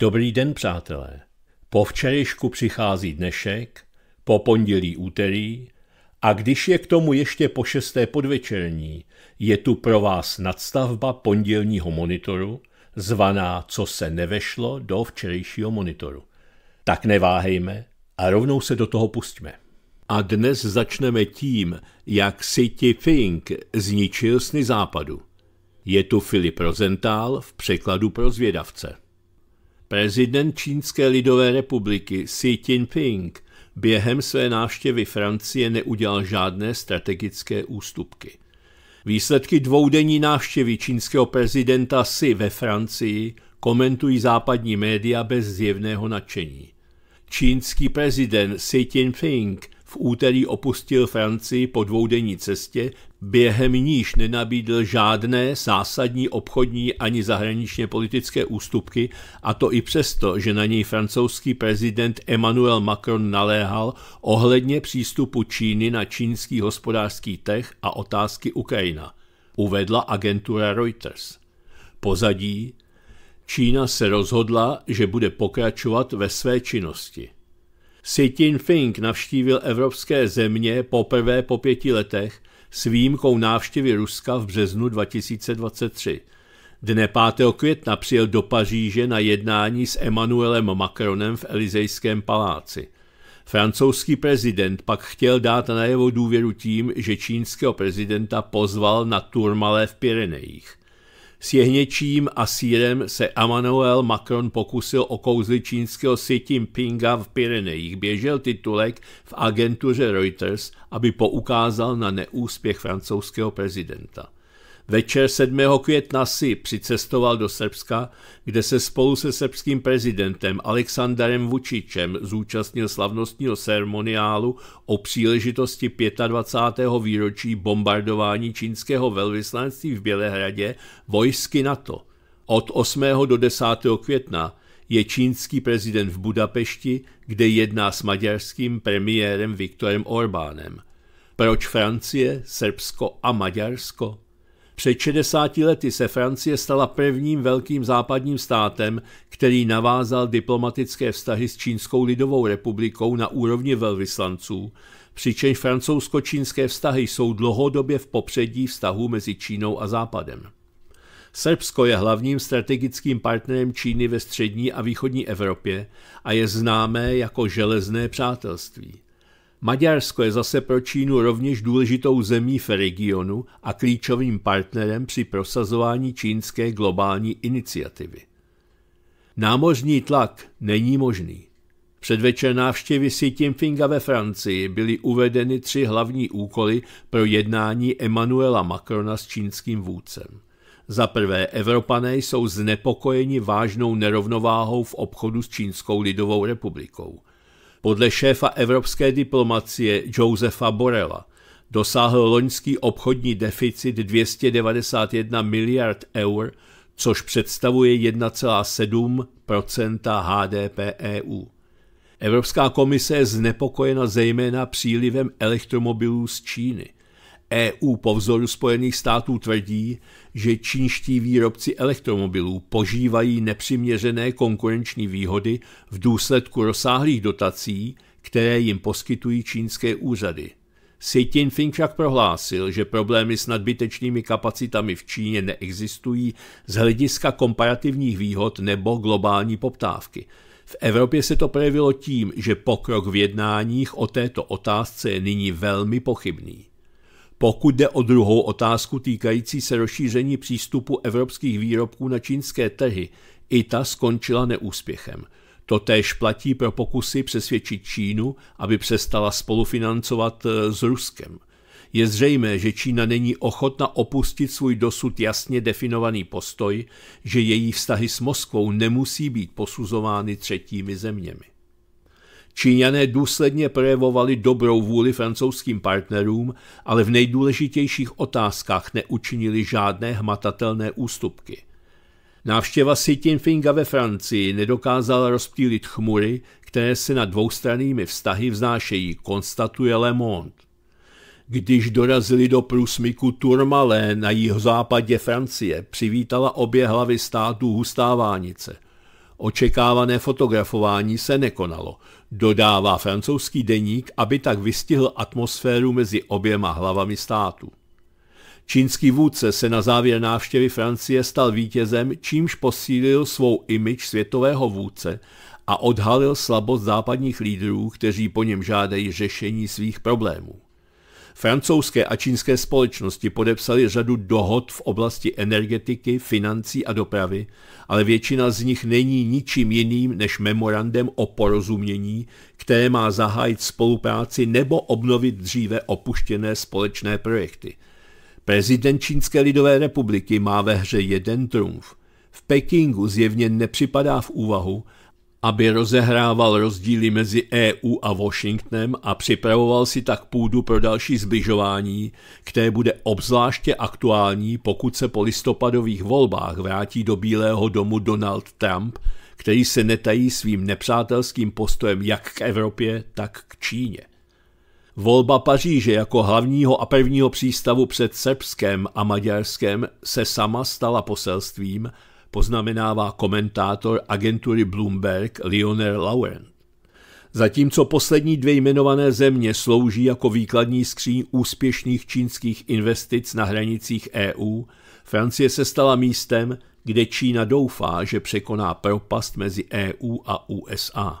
Dobrý den, přátelé. Po včerejšku přichází dnešek, po pondělí úterý a když je k tomu ještě po šesté podvečerní, je tu pro vás nadstavba pondělního monitoru, zvaná Co se nevešlo do včerejšího monitoru. Tak neváhejme a rovnou se do toho pustíme. A dnes začneme tím, jak City Fink zničil sny západu. Je tu Filip Rozentál v překladu pro zvědavce. Prezident Čínské lidové republiky Xi Jinping během své návštěvy Francie neudělal žádné strategické ústupky. Výsledky dvoudenní návštěvy čínského prezidenta Xi ve Francii komentují západní média bez zjevného nadšení. Čínský prezident Xi Jinping v úterý opustil Francii po dvoudenní cestě, během níž nenabídl žádné zásadní obchodní ani zahraničně politické ústupky, a to i přesto, že na něj francouzský prezident Emmanuel Macron naléhal ohledně přístupu Číny na čínský hospodářský trh a otázky Ukrajina, uvedla agentura Reuters. Pozadí Čína se rozhodla, že bude pokračovat ve své činnosti. Xi Jinping navštívil evropské země poprvé po pěti letech s výjimkou návštěvy Ruska v březnu 2023. Dne 5. května přijel do Paříže na jednání s Emmanuelem Macronem v Elizejském paláci. Francouzský prezident pak chtěl dát najevo důvěru tím, že čínského prezidenta pozval na Turmalé v Pyrenejích. S jehněčím a sírem se Emmanuel Macron pokusil okouzlit čínského Xi Jinpinga v Pirenejích. Běžel titulek v agentuře Reuters, aby poukázal na neúspěch francouzského prezidenta. Večer 7. května si přicestoval do Srbska, kde se spolu se srbským prezidentem Aleksandarem Vučičem zúčastnil slavnostního ceremoniálu o příležitosti 25. výročí bombardování čínského velvyslanství v Bělehradě vojsky NATO. Od 8. do 10. května je čínský prezident v Budapešti, kde jedná s maďarským premiérem Viktorem Orbánem. Proč Francie, Srbsko a Maďarsko? Před 60 lety se Francie stala prvním velkým západním státem, který navázal diplomatické vztahy s Čínskou lidovou republikou na úrovni velvyslanců, přičemž francouzsko-čínské vztahy jsou dlouhodobě v popředí vztahů mezi Čínou a Západem. Srbsko je hlavním strategickým partnerem Číny ve střední a východní Evropě a je známé jako železné přátelství. Maďarsko je zase pro Čínu rovněž důležitou zemí v regionu a klíčovým partnerem při prosazování čínské globální iniciativy. Námořní tlak není možný. Předvečer návštěvy si Timfinga ve Francii byly uvedeny tři hlavní úkoly pro jednání Emmanuela Macrona s čínským vůdcem. Za prvé, Evropané jsou znepokojeni vážnou nerovnováhou v obchodu s Čínskou lidovou republikou – podle šéfa evropské diplomacie Josefa Borela dosáhl loňský obchodní deficit 291 miliard eur, což představuje 1,7 HDP EU. Evropská komise je znepokojena zejména přílivem elektromobilů z Číny. EU po vzoru Spojených států tvrdí, že čínští výrobci elektromobilů požívají nepřiměřené konkurenční výhody v důsledku rozsáhlých dotací, které jim poskytují čínské úřady. Xi Jinping však prohlásil, že problémy s nadbytečnými kapacitami v Číně neexistují z hlediska komparativních výhod nebo globální poptávky. V Evropě se to projevilo tím, že pokrok v jednáních o této otázce je nyní velmi pochybný. Pokud jde o druhou otázku týkající se rozšíření přístupu evropských výrobků na čínské trhy, i ta skončila neúspěchem. Totéž platí pro pokusy přesvědčit Čínu, aby přestala spolufinancovat e, s Ruskem. Je zřejmé, že Čína není ochotna opustit svůj dosud jasně definovaný postoj, že její vztahy s Moskvou nemusí být posuzovány třetími zeměmi. Číňané důsledně projevovali dobrou vůli francouzským partnerům, ale v nejdůležitějších otázkách neučinili žádné hmatatelné ústupky. Návštěva Xi Jinpinga ve Francii nedokázala rozptýlit chmury, které se nad dvoustrannými vztahy vznášejí, konstatuje Le Monde. Když dorazili do průsmyku Turmalé na jihozápadě Francie, přivítala obě hlavy států hustá vánice. Očekávané fotografování se nekonalo, dodává francouzský deník, aby tak vystihl atmosféru mezi oběma hlavami státu. Čínský vůdce se na závěr návštěvy Francie stal vítězem, čímž posílil svou imič světového vůdce a odhalil slabost západních lídrů, kteří po něm žádají řešení svých problémů. Francouzské a čínské společnosti podepsaly řadu dohod v oblasti energetiky, financí a dopravy, ale většina z nich není ničím jiným než memorandem o porozumění, které má zahájit spolupráci nebo obnovit dříve opuštěné společné projekty. Prezident Čínské lidové republiky má ve hře jeden trumf. V Pekingu zjevně nepřipadá v úvahu, aby rozehrával rozdíly mezi EU a Washingtonem a připravoval si tak půdu pro další zbližování, které bude obzvláště aktuální, pokud se po listopadových volbách vrátí do Bílého domu Donald Trump, který se netají svým nepřátelským postojem jak k Evropě, tak k Číně. Volba Paříže jako hlavního a prvního přístavu před Srbskem a Maďarskem se sama stala poselstvím, poznamenává komentátor agentury Bloomberg Lionel Lauren. Zatímco poslední dvě jmenované země slouží jako výkladní skříň úspěšných čínských investic na hranicích EU, Francie se stala místem, kde Čína doufá, že překoná propast mezi EU a USA.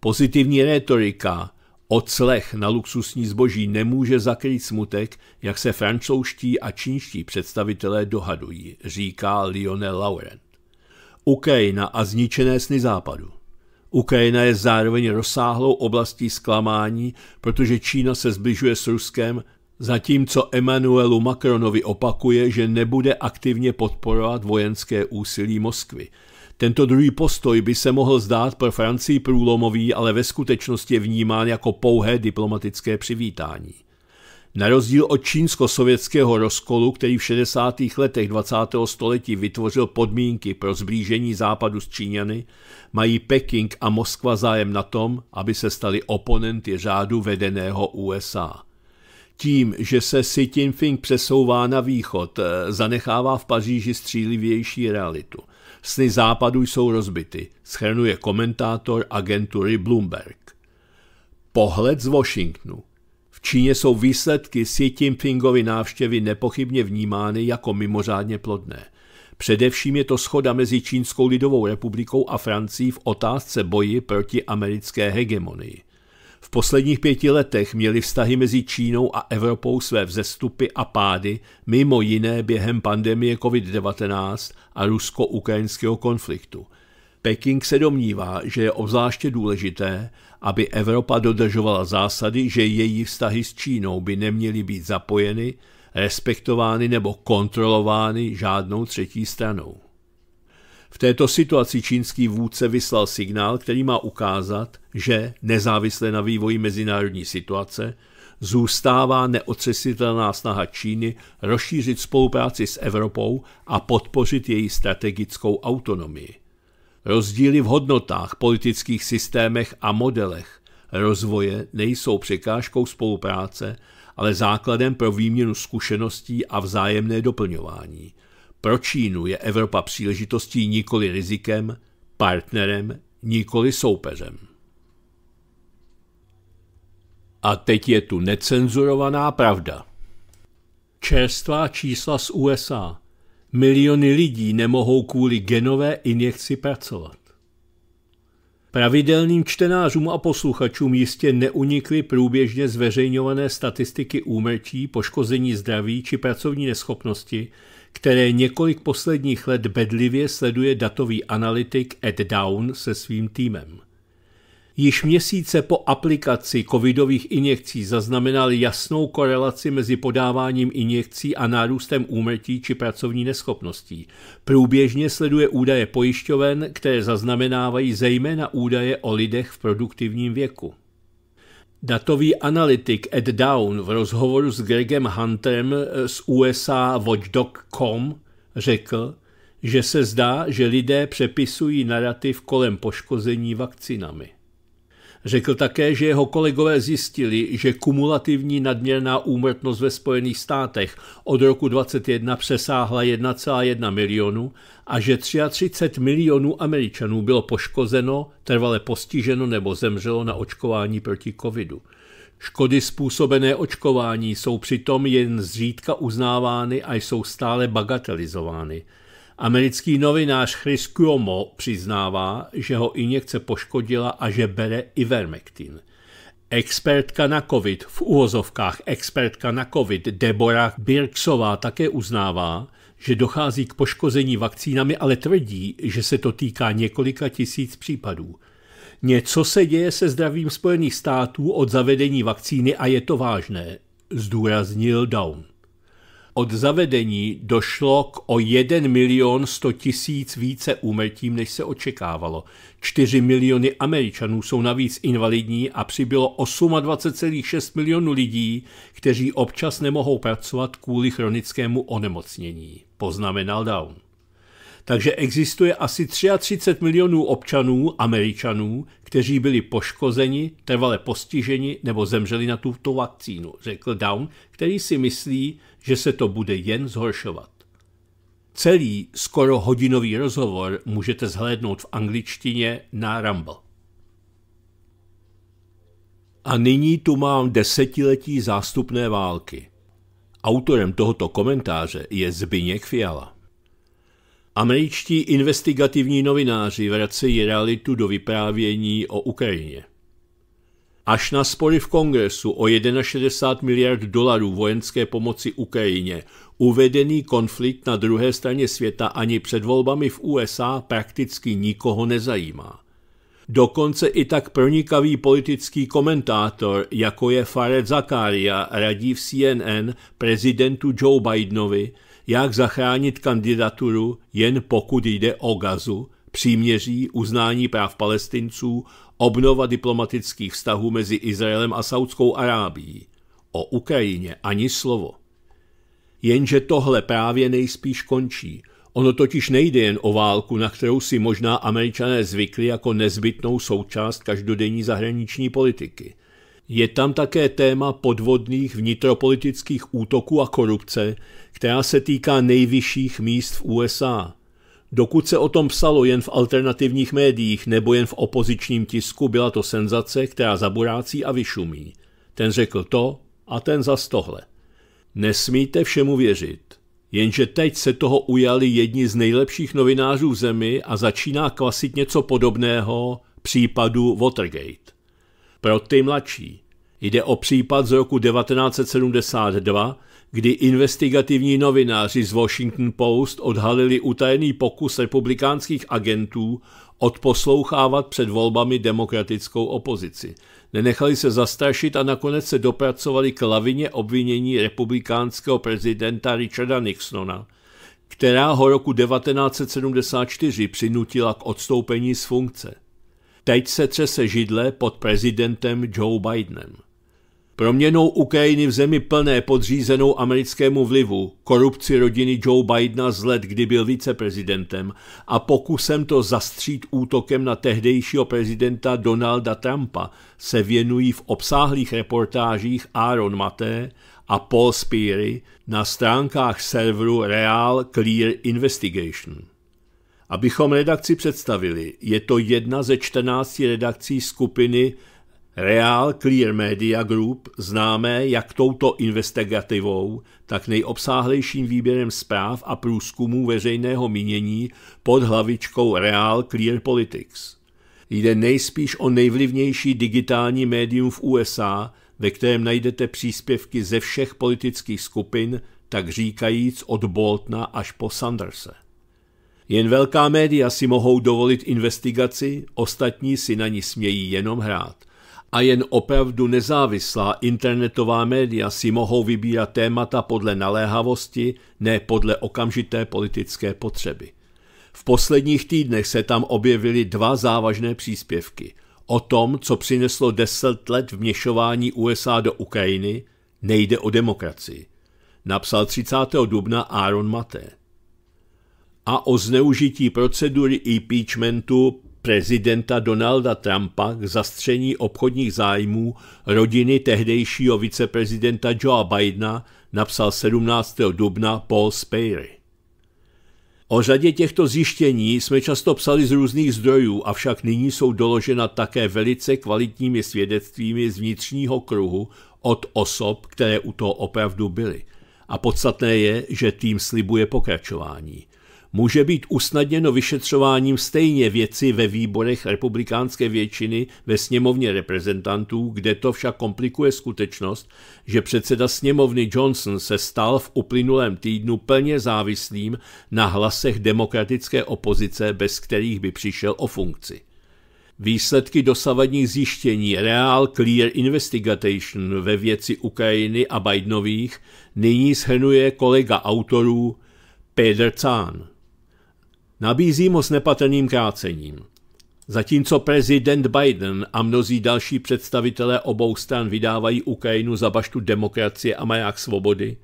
Pozitivní retorika Oclech na luxusní zboží nemůže zakrýt smutek, jak se francouzští a čínští představitelé dohadují, říká Lionel Laurent. Ukrajina a zničené sny západu. Ukrajina je zároveň rozsáhlou oblastí zklamání, protože Čína se zbližuje s Ruskem, zatímco Emmanuelu Macronovi opakuje, že nebude aktivně podporovat vojenské úsilí Moskvy – tento druhý postoj by se mohl zdát pro Francii průlomový, ale ve skutečnosti je vnímán jako pouhé diplomatické přivítání. Na rozdíl od čínsko-sovětského rozkolu, který v 60. letech 20. století vytvořil podmínky pro zblížení západu s Číňany, mají Peking a Moskva zájem na tom, aby se stali oponenty řádu vedeného USA. Tím, že se Xi Jinping přesouvá na východ, eh, zanechává v Paříži střílivější realitu – Sny západu jsou rozbity, schrnuje komentátor agentury Bloomberg. Pohled z Washingtonu. V Číně jsou výsledky Xi Jinpingovy návštěvy nepochybně vnímány jako mimořádně plodné. Především je to schoda mezi Čínskou lidovou republikou a Francií v otázce boji proti americké hegemonii. V posledních pěti letech měly vztahy mezi Čínou a Evropou své vzestupy a pády, mimo jiné během pandemie COVID-19 a rusko-ukrajinského konfliktu. Peking se domnívá, že je obzvláště důležité, aby Evropa dodržovala zásady, že její vztahy s Čínou by neměly být zapojeny, respektovány nebo kontrolovány žádnou třetí stranou. V této situaci čínský vůdce vyslal signál, který má ukázat, že nezávisle na vývoji mezinárodní situace zůstává neotřesitelná snaha Číny rozšířit spolupráci s Evropou a podpořit její strategickou autonomii. Rozdíly v hodnotách, politických systémech a modelech rozvoje nejsou překážkou spolupráce, ale základem pro výměnu zkušeností a vzájemné doplňování – pro Čínu je Evropa příležitostí nikoli rizikem, partnerem, nikoli soupeřem. A teď je tu necenzurovaná pravda. Čerstvá čísla z USA. Miliony lidí nemohou kvůli genové injekci pracovat. Pravidelným čtenářům a posluchačům jistě neunikly průběžně zveřejňované statistiky úmrtí, poškození zdraví či pracovní neschopnosti, které několik posledních let bedlivě sleduje datový analytik Ed Down se svým týmem. Již měsíce po aplikaci covidových injekcí zaznamenal jasnou korelaci mezi podáváním injekcí a nárůstem úmrtí či pracovní neschopností. Průběžně sleduje údaje pojišťoven, které zaznamenávají zejména údaje o lidech v produktivním věku. Datový analytik Ed Down v rozhovoru s Gregem Huntem eh, z USA Watchdog.com řekl, že se zdá, že lidé přepisují narrativ kolem poškození vakcinami. Řekl také, že jeho kolegové zjistili, že kumulativní nadměrná úmrtnost ve Spojených státech od roku 2021 přesáhla 1,1 milionu a že 33 milionů Američanů bylo poškozeno, trvale postiženo nebo zemřelo na očkování proti covidu. Škody způsobené očkování jsou přitom jen zřídka uznávány a jsou stále bagatelizovány. Americký novinář Chris Cuomo přiznává, že ho injekce poškodila a že bere ivermectin. Expertka na COVID, v úvozovkách expertka na COVID Deborah Birksová také uznává, že dochází k poškození vakcínami, ale tvrdí, že se to týká několika tisíc případů. Něco se děje se zdravím Spojených států od zavedení vakcíny a je to vážné, zdůraznil Down. Od zavedení došlo k o 1 milion 100 tisíc více úmrtím, než se očekávalo. 4 miliony Američanů jsou navíc invalidní a přibylo 28,6 milionů lidí, kteří občas nemohou pracovat kvůli chronickému onemocnění, poznamenal Down. Takže existuje asi 33 milionů občanů, američanů, kteří byli poškozeni, trvale postiženi nebo zemřeli na tuto vakcínu, řekl Down, který si myslí, že se to bude jen zhoršovat. Celý skoro hodinový rozhovor můžete zhlédnout v angličtině na Rumble. A nyní tu mám desetiletí zástupné války. Autorem tohoto komentáře je Zbyněk Fiala. Američtí investigativní novináři vracejí realitu do vyprávění o Ukrajině. Až na spory v kongresu o 61 miliard dolarů vojenské pomoci Ukrajině, uvedený konflikt na druhé straně světa ani před volbami v USA prakticky nikoho nezajímá. Dokonce i tak pronikavý politický komentátor, jako je Fared Zakaria, radí v CNN prezidentu Joe Bidenovi, jak zachránit kandidaturu jen pokud jde o gazu, příměří, uznání práv palestinců, obnova diplomatických vztahů mezi Izraelem a Saudskou Arábií. O Ukrajině ani slovo. Jenže tohle právě nejspíš končí. Ono totiž nejde jen o válku, na kterou si možná američané zvykli jako nezbytnou součást každodenní zahraniční politiky – je tam také téma podvodných vnitropolitických útoků a korupce, která se týká nejvyšších míst v USA. Dokud se o tom psalo jen v alternativních médiích nebo jen v opozičním tisku, byla to senzace, která zaburácí a vyšumí. Ten řekl to a ten zas tohle. Nesmíte všemu věřit. Jenže teď se toho ujali jedni z nejlepších novinářů v zemi a začíná klasit něco podobného případu Watergate. Pro ty mladší jde o případ z roku 1972, kdy investigativní novináři z Washington Post odhalili utajený pokus republikánských agentů odposlouchávat před volbami demokratickou opozici. Nenechali se zastrašit a nakonec se dopracovali k lavině obvinění republikánského prezidenta Richarda Nixona, která ho roku 1974 přinutila k odstoupení z funkce. Teď se třese židle pod prezidentem Joe Bidenem. Proměnou Ukrajiny v zemi plné podřízenou americkému vlivu, korupci rodiny Joe Bidena z let, kdy byl viceprezidentem, a pokusem to zastřít útokem na tehdejšího prezidenta Donalda Trumpa se věnují v obsáhlých reportážích Aaron Maté a Paul Speary na stránkách serveru Real Clear Investigation. Abychom redakci představili, je to jedna ze 14 redakcí skupiny Real Clear Media Group, známé jak touto investigativou, tak nejobsáhlejším výběrem zpráv a průzkumů veřejného mínění pod hlavičkou Real Clear Politics. Jde nejspíš o nejvlivnější digitální médium v USA, ve kterém najdete příspěvky ze všech politických skupin, tak říkajíc od Boltna až po Sandersa. Jen velká média si mohou dovolit investigaci, ostatní si na ní smějí jenom hrát. A jen opravdu nezávislá internetová média si mohou vybírat témata podle naléhavosti, ne podle okamžité politické potřeby. V posledních týdnech se tam objevily dva závažné příspěvky. O tom, co přineslo deset let vměšování USA do Ukrajiny, nejde o demokracii. Napsal 30. dubna Aaron Maté a o zneužití procedury impeachmentu prezidenta Donalda Trumpa k zastření obchodních zájmů rodiny tehdejšího viceprezidenta Joea Bidena napsal 17. dubna Paul Speyry. O řadě těchto zjištění jsme často psali z různých zdrojů, avšak nyní jsou doložena také velice kvalitními svědectvími z vnitřního kruhu od osob, které u toho opravdu byly. A podstatné je, že tým slibuje pokračování může být usnadněno vyšetřováním stejně věci ve výborech republikánské většiny ve sněmovně reprezentantů, kde to však komplikuje skutečnost, že předseda sněmovny Johnson se stal v uplynulém týdnu plně závislým na hlasech demokratické opozice, bez kterých by přišel o funkci. Výsledky dosavadních zjištění Real Clear Investigation ve věci Ukrajiny a Bidenových nyní shrnuje kolega autorů Peter Zahn. Nabízí ho s nepatrným krácením. Zatímco prezident Biden a mnozí další představitelé obou stran vydávají Ukrajinu za baštu demokracie a maják svobody,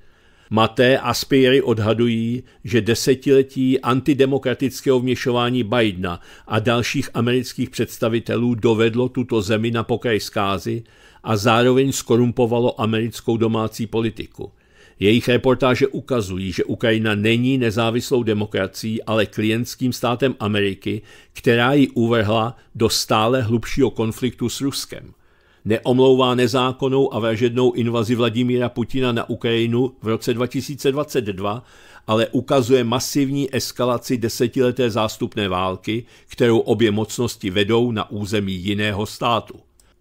Maté a Spiry odhadují, že desetiletí antidemokratického vměšování Bidena a dalších amerických představitelů dovedlo tuto zemi na pokraj zkázy a zároveň skorumpovalo americkou domácí politiku – jejich reportáže ukazují, že Ukrajina není nezávislou demokracií, ale klientským státem Ameriky, která ji uvrhla do stále hlubšího konfliktu s Ruskem. Neomlouvá nezákonnou a vražednou invazi Vladimíra Putina na Ukrajinu v roce 2022, ale ukazuje masivní eskalaci desetileté zástupné války, kterou obě mocnosti vedou na území jiného státu.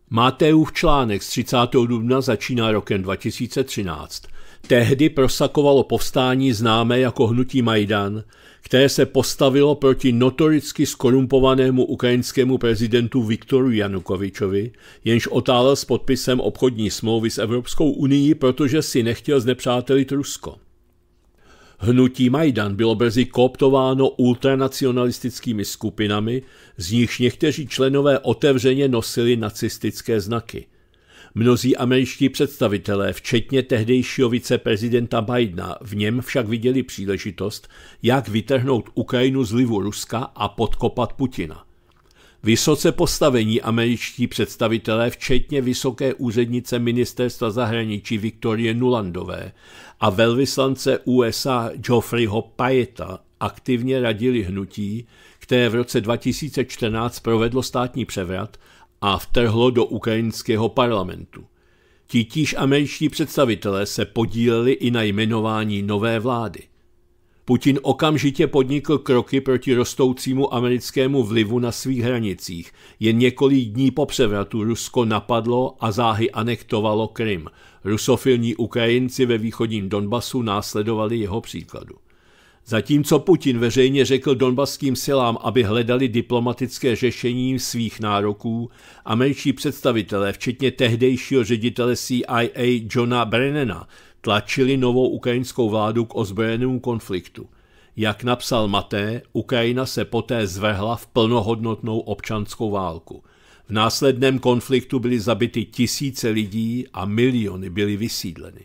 Mateův článek z 30. dubna začíná rokem 2013 tehdy prosakovalo povstání známé jako hnutí Majdan, které se postavilo proti notoricky skorumpovanému ukrajinskému prezidentu Viktoru Janukovičovi, jenž otálel s podpisem obchodní smlouvy s Evropskou unii, protože si nechtěl znepřátelit Rusko. Hnutí Majdan bylo brzy kooptováno ultranacionalistickými skupinami, z nichž někteří členové otevřeně nosili nacistické znaky – Mnozí američtí představitelé, včetně tehdejšího viceprezidenta Bidena, v něm však viděli příležitost, jak vytrhnout Ukrajinu z livu Ruska a podkopat Putina. Vysoce postavení američtí představitelé, včetně vysoké úřednice ministerstva zahraničí Viktorie Nulandové a velvyslance USA Geoffreyho Pajeta aktivně radili hnutí, které v roce 2014 provedlo státní převrat a vtrhlo do ukrajinského parlamentu. Titíž američtí představitelé se podíleli i na jmenování nové vlády. Putin okamžitě podnikl kroky proti rostoucímu americkému vlivu na svých hranicích. Jen několik dní po převratu Rusko napadlo a záhy anektovalo Krym. Rusofilní Ukrajinci ve východním Donbasu následovali jeho příkladu. Zatímco Putin veřejně řekl donbaským silám, aby hledali diplomatické řešení svých nároků, američtí představitelé, včetně tehdejšího ředitele CIA Johna Brennana, tlačili novou ukrajinskou vládu k ozbrojenému konfliktu. Jak napsal Maté, Ukrajina se poté zvrhla v plnohodnotnou občanskou válku. V následném konfliktu byly zabity tisíce lidí a miliony byly vysídleny.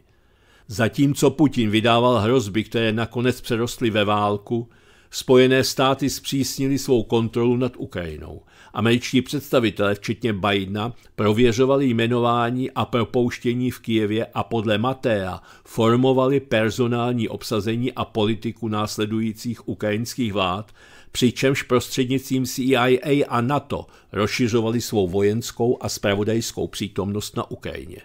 Zatímco Putin vydával hrozby, které nakonec přerostly ve válku, Spojené státy zpřísnili svou kontrolu nad Ukrajinou. Američtí představitelé, včetně Bidena, prověřovali jmenování a propouštění v Kijevě a podle Matea formovali personální obsazení a politiku následujících ukrajinských vlád, přičemž prostřednicím CIA a NATO rozšiřovali svou vojenskou a spravodajskou přítomnost na Ukrajině.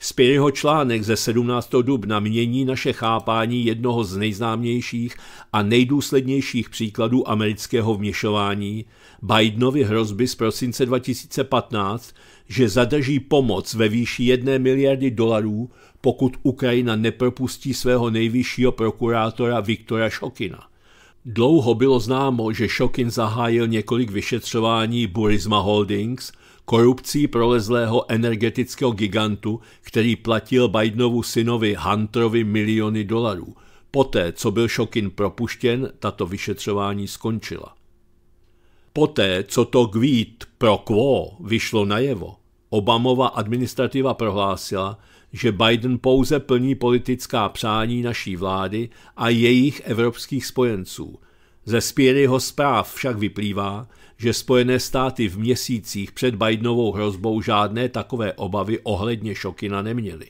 Spiryho článek ze 17. dubna mění naše chápání jednoho z nejznámějších a nejdůslednějších příkladů amerického vměšování, Bidenovy hrozby z prosince 2015, že zadrží pomoc ve výši 1 miliardy dolarů, pokud Ukrajina nepropustí svého nejvyššího prokurátora Viktora Šokina. Dlouho bylo známo, že Šokin zahájil několik vyšetřování Burisma Holdings – korupcí prolezlého energetického gigantu, který platil Bidenovu synovi Hunterovi miliony dolarů. Poté, co byl Šokin propuštěn, tato vyšetřování skončila. Poté, co to Gvít pro quo vyšlo najevo, Obamova administrativa prohlásila, že Biden pouze plní politická přání naší vlády a jejich evropských spojenců. Ze ho zpráv však vyplývá, že Spojené státy v měsících před Bidenovou hrozbou žádné takové obavy ohledně Šokina neměly.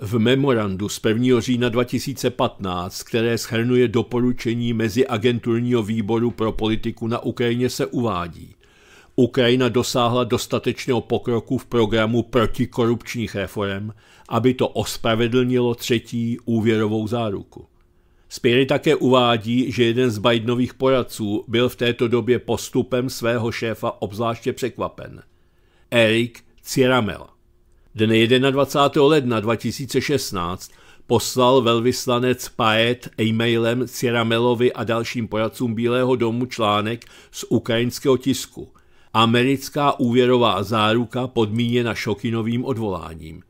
V memorandu z 1. října 2015, které schrnuje doporučení meziagenturního výboru pro politiku na Ukrajině, se uvádí. Ukrajina dosáhla dostatečného pokroku v programu protikorupčních reform, aby to ospravedlnilo třetí úvěrovou záruku. Spiry také uvádí, že jeden z Bidenových poradců byl v této době postupem svého šéfa obzvláště překvapen. Erik Ciramel. Dne 21. ledna 2016 poslal velvyslanec Paet e-mailem Ciramelovi a dalším poradcům Bílého domu článek z ukrajinského tisku. Americká úvěrová záruka podmíněna šokinovým odvoláním.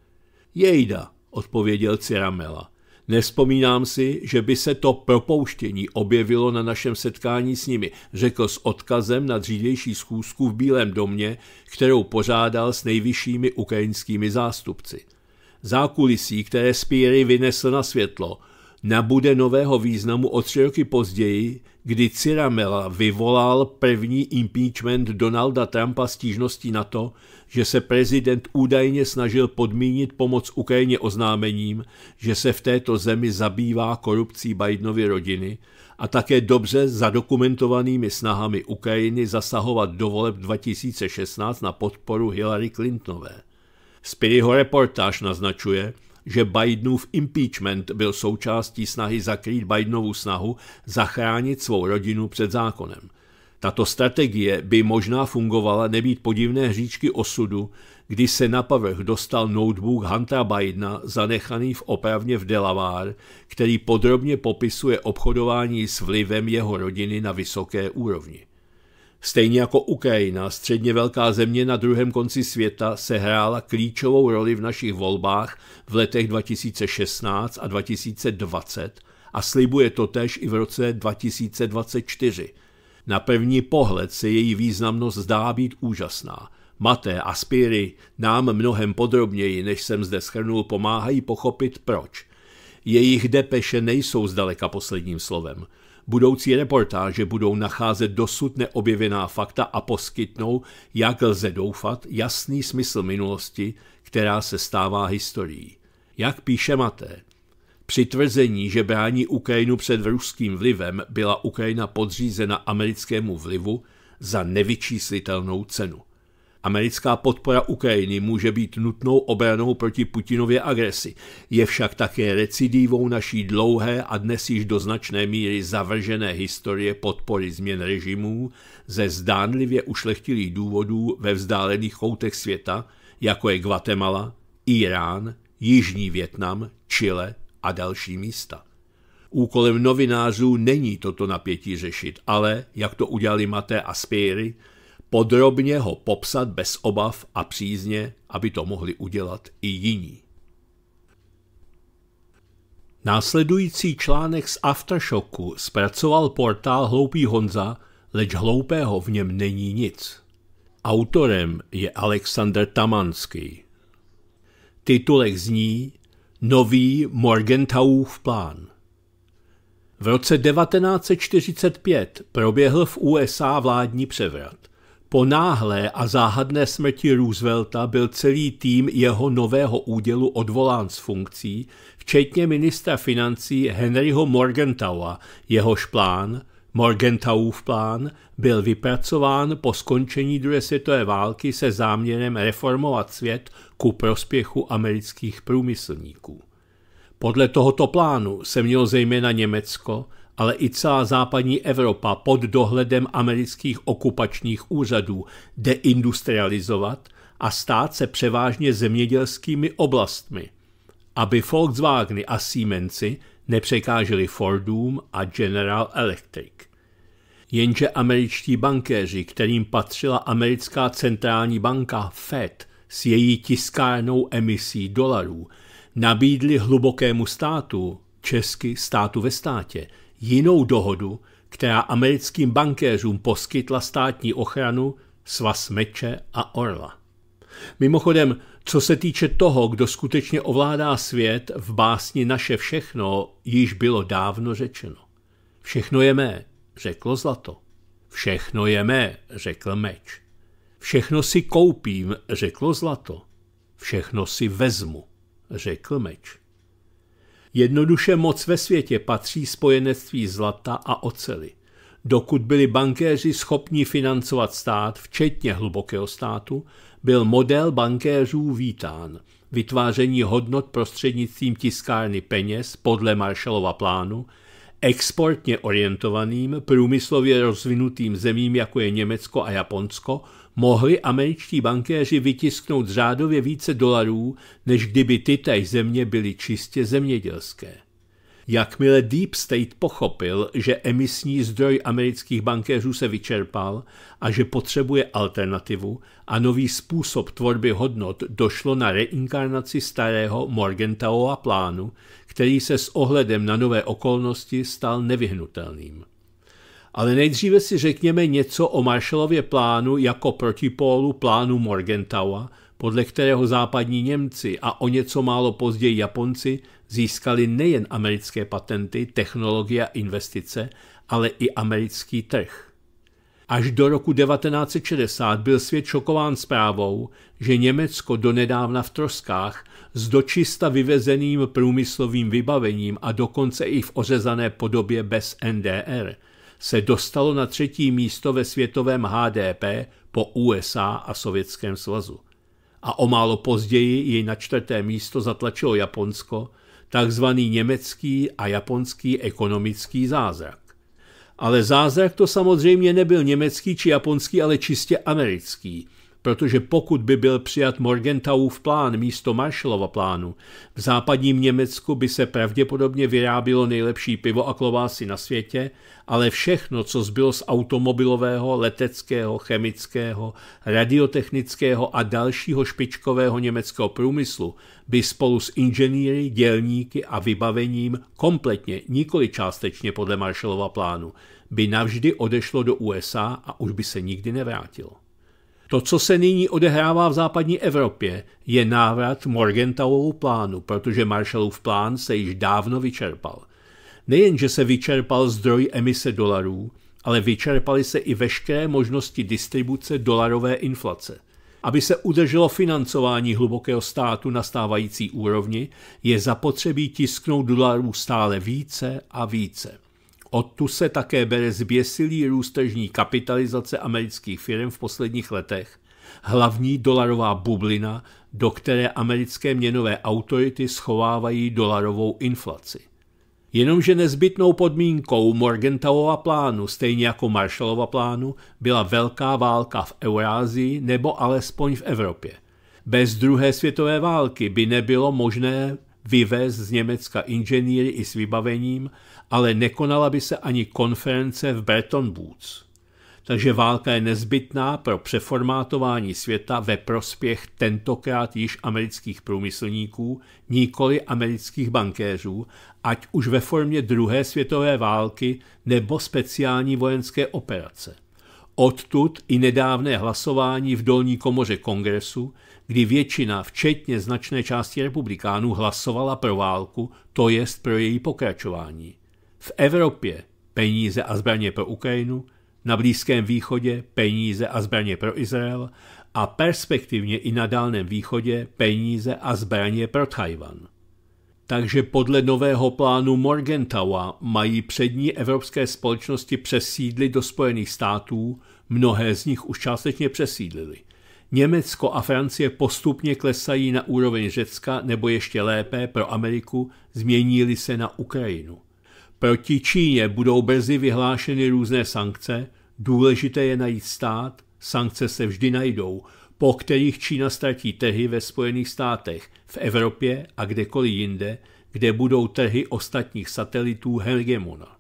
Jejda, odpověděl Ciramela. Nespomínám si, že by se to propouštění objevilo na našem setkání s nimi, řekl s odkazem na dřívější schůzku v Bílém domě, kterou pořádal s nejvyššími ukrajinskými zástupci. Zákulisí, které Spíry vynesl na světlo, nabude nového významu o tři roky později, kdy Ciramela vyvolal první impeachment Donalda Trumpa stížností na to, že se prezident údajně snažil podmínit pomoc Ukrajině oznámením, že se v této zemi zabývá korupcí Bidenovy rodiny a také dobře zadokumentovanými snahami Ukrajiny zasahovat do voleb 2016 na podporu Hillary Clintonové. Spiriho reportáž naznačuje, že Bidenův impeachment byl součástí snahy zakrýt Bidenovu snahu zachránit svou rodinu před zákonem. Tato strategie by možná fungovala nebýt podivné hříčky osudu, kdy se na povrch dostal notebook Huntera Bidena zanechaný v opravně v Delaware, který podrobně popisuje obchodování s vlivem jeho rodiny na vysoké úrovni. Stejně jako Ukrajina, středně velká země na druhém konci světa se hrála klíčovou roli v našich volbách v letech 2016 a 2020 a slibuje to tež i v roce 2024. Na první pohled se její významnost zdá být úžasná. Maté a Spiry nám mnohem podrobněji, než jsem zde schrnul, pomáhají pochopit proč. Jejich depeše nejsou zdaleka posledním slovem. Budoucí reportáže budou nacházet dosud neobjevená fakta a poskytnou, jak lze doufat, jasný smysl minulosti, která se stává historií. Jak píše Maté, při tvrzení, že brání Ukrajinu před ruským vlivem, byla Ukrajina podřízena americkému vlivu za nevyčíslitelnou cenu. Americká podpora Ukrajiny může být nutnou obranou proti Putinově agresi, je však také recidívou naší dlouhé a dnes již do značné míry zavržené historie podpory změn režimů ze zdánlivě ušlechtilých důvodů ve vzdálených choutech světa, jako je Guatemala, Irán, Jižní Větnam, Chile a další místa. Úkolem novinářů není toto napětí řešit, ale, jak to udělali Maté a Spíry, podrobně ho popsat bez obav a přízně, aby to mohli udělat i jiní. Následující článek z Aftershocku zpracoval portál Hloupý Honza, leč hloupého v něm není nic. Autorem je Alexander Tamanský. Titulek zní Nový Morgenthauův plán. V roce 1945 proběhl v USA vládní převrat – po náhlé a záhadné smrti Roosevelta byl celý tým jeho nového údělu odvolán z funkcí, včetně ministra financí Henryho Morgentaua. Jehož plán, Morgentauův plán, byl vypracován po skončení druhé světové války se záměrem reformovat svět ku prospěchu amerických průmyslníků. Podle tohoto plánu se mělo zejména Německo, ale i celá západní Evropa pod dohledem amerických okupačních úřadů deindustrializovat a stát se převážně zemědělskými oblastmi, aby Volkswageny a Siemensy nepřekáželi Fordům a General Electric. Jenže američtí bankéři, kterým patřila americká centrální banka Fed s její tiskárnou emisí dolarů, nabídli hlubokému státu, česky státu ve státě, jinou dohodu, která americkým bankéřům poskytla státní ochranu, svaz meče a orla. Mimochodem, co se týče toho, kdo skutečně ovládá svět, v básni naše všechno již bylo dávno řečeno. Všechno je mé, řeklo zlato. Všechno je mé, řekl meč. Všechno si koupím, řeklo zlato. Všechno si vezmu, řekl meč. Jednoduše moc ve světě patří spojenectví zlata a ocely. Dokud byli bankéři schopni financovat stát, včetně hlubokého státu, byl model bankéřů vítán. Vytváření hodnot prostřednictvím tiskárny peněz podle Marshallova plánu, exportně orientovaným, průmyslově rozvinutým zemím, jako je Německo a Japonsko, mohli američtí bankéři vytisknout řádově více dolarů, než kdyby ty též země byly čistě zemědělské. Jakmile Deep State pochopil, že emisní zdroj amerických bankéřů se vyčerpal a že potřebuje alternativu a nový způsob tvorby hodnot došlo na reinkarnaci starého Morgentaua plánu, který se s ohledem na nové okolnosti stal nevyhnutelným. Ale nejdříve si řekněme něco o Marshallově plánu jako protipólu plánu Morgentaua, podle kterého západní Němci a o něco málo později Japonci získali nejen americké patenty, technologie a investice, ale i americký trh. Až do roku 1960 byl svět šokován zprávou, že Německo donedávna v troskách s dočista vyvezeným průmyslovým vybavením a dokonce i v ořezané podobě bez NDR – se dostalo na třetí místo ve světovém HDP po USA a Sovětském svazu. A o málo později jej na čtvrté místo zatlačilo Japonsko, takzvaný německý a japonský ekonomický zázrak. Ale zázrak to samozřejmě nebyl německý či japonský, ale čistě americký, protože pokud by byl přijat Morgentauův plán místo Marshallova plánu, v západním Německu by se pravděpodobně vyrábilo nejlepší pivo a klobásy na světě, ale všechno, co zbylo z automobilového, leteckého, chemického, radiotechnického a dalšího špičkového německého průmyslu, by spolu s inženýry, dělníky a vybavením kompletně, nikoli částečně podle Marshallova plánu, by navždy odešlo do USA a už by se nikdy nevrátilo. To, co se nyní odehrává v západní Evropě, je návrat Morgentauovu plánu, protože Marshallův plán se již dávno vyčerpal. Nejenže se vyčerpal zdroj emise dolarů, ale vyčerpaly se i veškeré možnosti distribuce dolarové inflace. Aby se udrželo financování hlubokého státu na stávající úrovni, je zapotřebí tisknout dolarů stále více a více tu se také bere zběsilý růst tržní kapitalizace amerických firm v posledních letech, hlavní dolarová bublina, do které americké měnové autority schovávají dolarovou inflaci. Jenomže nezbytnou podmínkou Morgenthauova plánu, stejně jako Marshallova plánu, byla velká válka v Eurázii nebo alespoň v Evropě. Bez druhé světové války by nebylo možné vyvést z Německa inženýry i s vybavením, ale nekonala by se ani konference v Bretton Woods. Takže válka je nezbytná pro přeformátování světa ve prospěch tentokrát již amerických průmyslníků, nikoli amerických bankéřů, ať už ve formě druhé světové války nebo speciální vojenské operace. Odtud i nedávné hlasování v dolní komoře kongresu, kdy většina, včetně značné části republikánů, hlasovala pro válku, to jest pro její pokračování. V Evropě peníze a zbraně pro Ukrajinu, na Blízkém východě peníze a zbraně pro Izrael a perspektivně i na Dálném východě peníze a zbraně pro Tajvan. Takže podle nového plánu Morgentaua mají přední evropské společnosti přesídly do Spojených států, mnohé z nich už částečně přesídlili – Německo a Francie postupně klesají na úroveň Řecka nebo ještě lépe pro Ameriku, změní se na Ukrajinu. Proti Číně budou brzy vyhlášeny různé sankce, důležité je najít stát, sankce se vždy najdou, po kterých Čína ztratí trhy ve Spojených státech, v Evropě a kdekoliv jinde, kde budou trhy ostatních satelitů hegemona.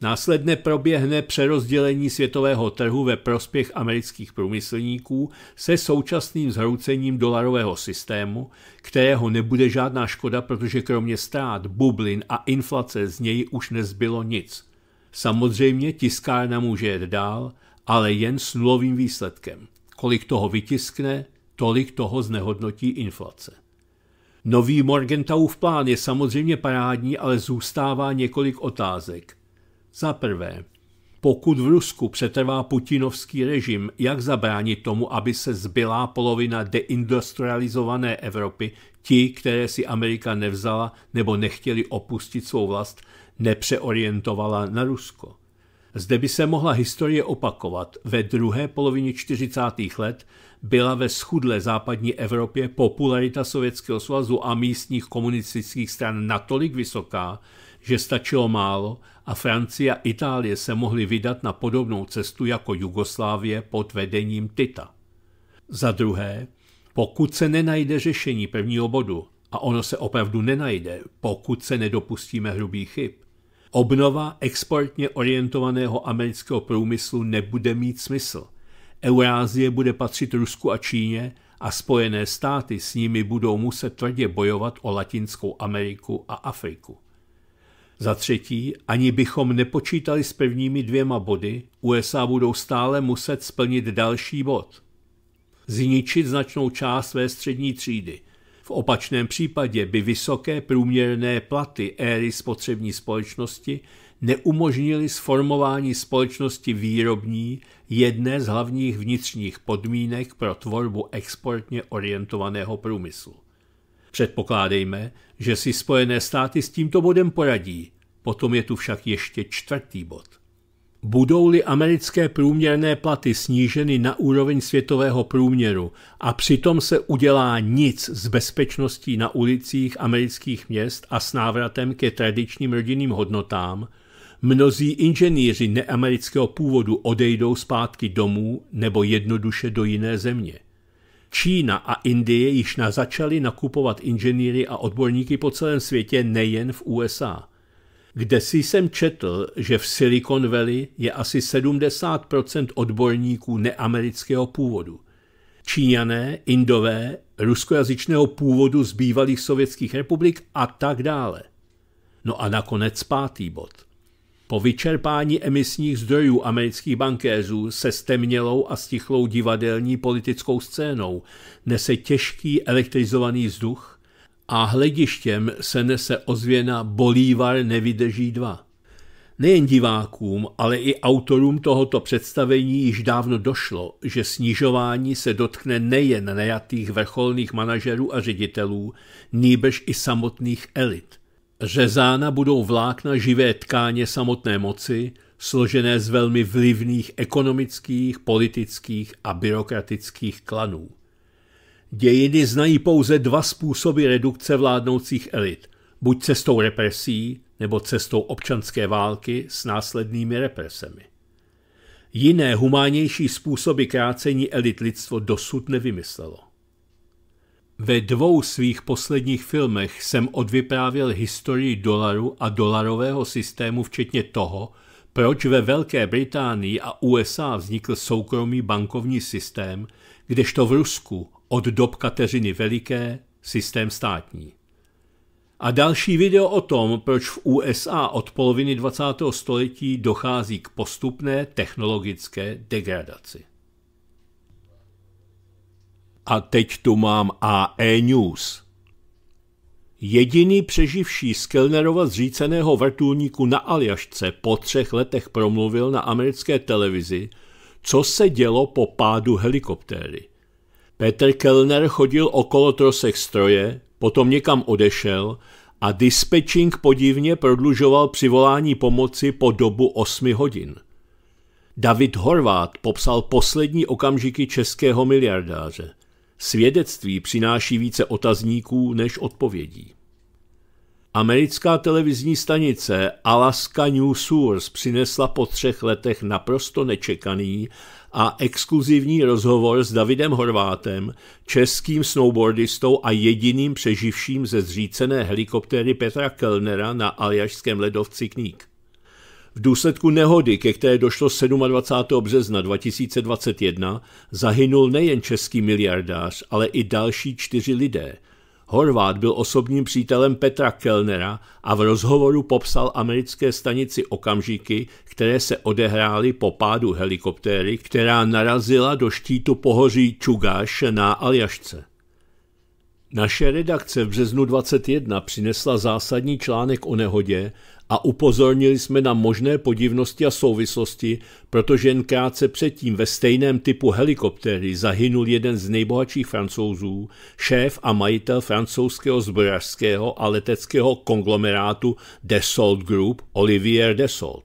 Následně proběhne přerozdělení světového trhu ve prospěch amerických průmyslníků se současným zhroucením dolarového systému, kterého nebude žádná škoda, protože kromě ztrát, bublin a inflace z něj už nezbylo nic. Samozřejmě tiskárna může jet dál, ale jen s nulovým výsledkem. Kolik toho vytiskne, tolik toho znehodnotí inflace. Nový Morgentauův plán je samozřejmě parádní, ale zůstává několik otázek. Za prvé, pokud v Rusku přetrvá putinovský režim, jak zabránit tomu, aby se zbylá polovina deindustrializované Evropy, ti, které si Amerika nevzala nebo nechtěli opustit svou vlast, nepřeorientovala na Rusko? Zde by se mohla historie opakovat. Ve druhé polovině 40. let byla ve schudlé západní Evropě popularita Sovětského svazu a místních komunistických stran natolik vysoká, že stačilo málo a Francie a Itálie se mohly vydat na podobnou cestu jako Jugoslávie pod vedením Tita. Za druhé, pokud se nenajde řešení prvního bodu, a ono se opravdu nenajde, pokud se nedopustíme hrubých chyb, obnova exportně orientovaného amerického průmyslu nebude mít smysl. Eurázie bude patřit Rusku a Číně a Spojené státy s nimi budou muset tvrdě bojovat o Latinskou Ameriku a Afriku. Za třetí, ani bychom nepočítali s prvními dvěma body, USA budou stále muset splnit další bod. Zničit značnou část své střední třídy. V opačném případě by vysoké průměrné platy éry spotřební společnosti neumožnili sformování společnosti výrobní jedné z hlavních vnitřních podmínek pro tvorbu exportně orientovaného průmyslu. Předpokládejme, že si Spojené státy s tímto bodem poradí. Potom je tu však ještě čtvrtý bod. Budou-li americké průměrné platy sníženy na úroveň světového průměru a přitom se udělá nic s bezpečností na ulicích amerických měst a s návratem ke tradičním rodinným hodnotám, mnozí inženýři neamerického původu odejdou zpátky domů nebo jednoduše do jiné země. Čína a Indie již na začaly nakupovat inženýry a odborníky po celém světě, nejen v USA. Kde si jsem četl, že v Silicon Valley je asi 70% odborníků neamerického původu. Číňané, Indové, ruskojazyčného původu z bývalých sovětských republik a tak dále. No a nakonec pátý bod – po vyčerpání emisních zdrojů amerických bankéřů se stemnělou a stichlou divadelní politickou scénou nese těžký elektrizovaný vzduch a hledištěm se nese ozvěna Bolívar nevydrží dva. Nejen divákům, ale i autorům tohoto představení již dávno došlo, že snižování se dotkne nejen nejatých vrcholných manažerů a ředitelů, nýbež i samotných elit. Řezána budou vlákna živé tkáně samotné moci, složené z velmi vlivných ekonomických, politických a byrokratických klanů. Dějiny znají pouze dva způsoby redukce vládnoucích elit, buď cestou represí, nebo cestou občanské války s následnými represemi. Jiné humánější způsoby krácení elit lidstvo dosud nevymyslelo. Ve dvou svých posledních filmech jsem odvyprávěl historii dolaru a dolarového systému, včetně toho, proč ve Velké Británii a USA vznikl soukromý bankovní systém, kdežto v Rusku od dob Kateřiny Veliké systém státní. A další video o tom, proč v USA od poloviny 20. století dochází k postupné technologické degradaci a teď tu mám AE News. Jediný přeživší z Kellnerova zříceného vrtulníku na Aljašce po třech letech promluvil na americké televizi, co se dělo po pádu helikoptéry. Petr Kellner chodil okolo trosek stroje, potom někam odešel a dispečing podivně prodlužoval přivolání pomoci po dobu 8 hodin. David Horvát popsal poslední okamžiky českého miliardáře. Svědectví přináší více otazníků než odpovědí. Americká televizní stanice Alaska News Source přinesla po třech letech naprosto nečekaný a exkluzivní rozhovor s Davidem Horvátem, českým snowboardistou a jediným přeživším ze zřícené helikoptéry Petra Kellnera na aljašském ledovci Kník. V důsledku nehody, ke které došlo 27. března 2021, zahynul nejen český miliardář, ale i další čtyři lidé. Horvát byl osobním přítelem Petra Kellnera a v rozhovoru popsal americké stanici okamžiky, které se odehrály po pádu helikoptéry, která narazila do štítu pohoří Čugáš na Aljašce. Naše redakce v březnu 21 přinesla zásadní článek o nehodě a upozornili jsme na možné podivnosti a souvislosti, protože jen krátce předtím ve stejném typu helikoptéry zahynul jeden z nejbohatších francouzů, šéf a majitel francouzského zbrojařského a leteckého konglomerátu Dassault Group Olivier Dassault.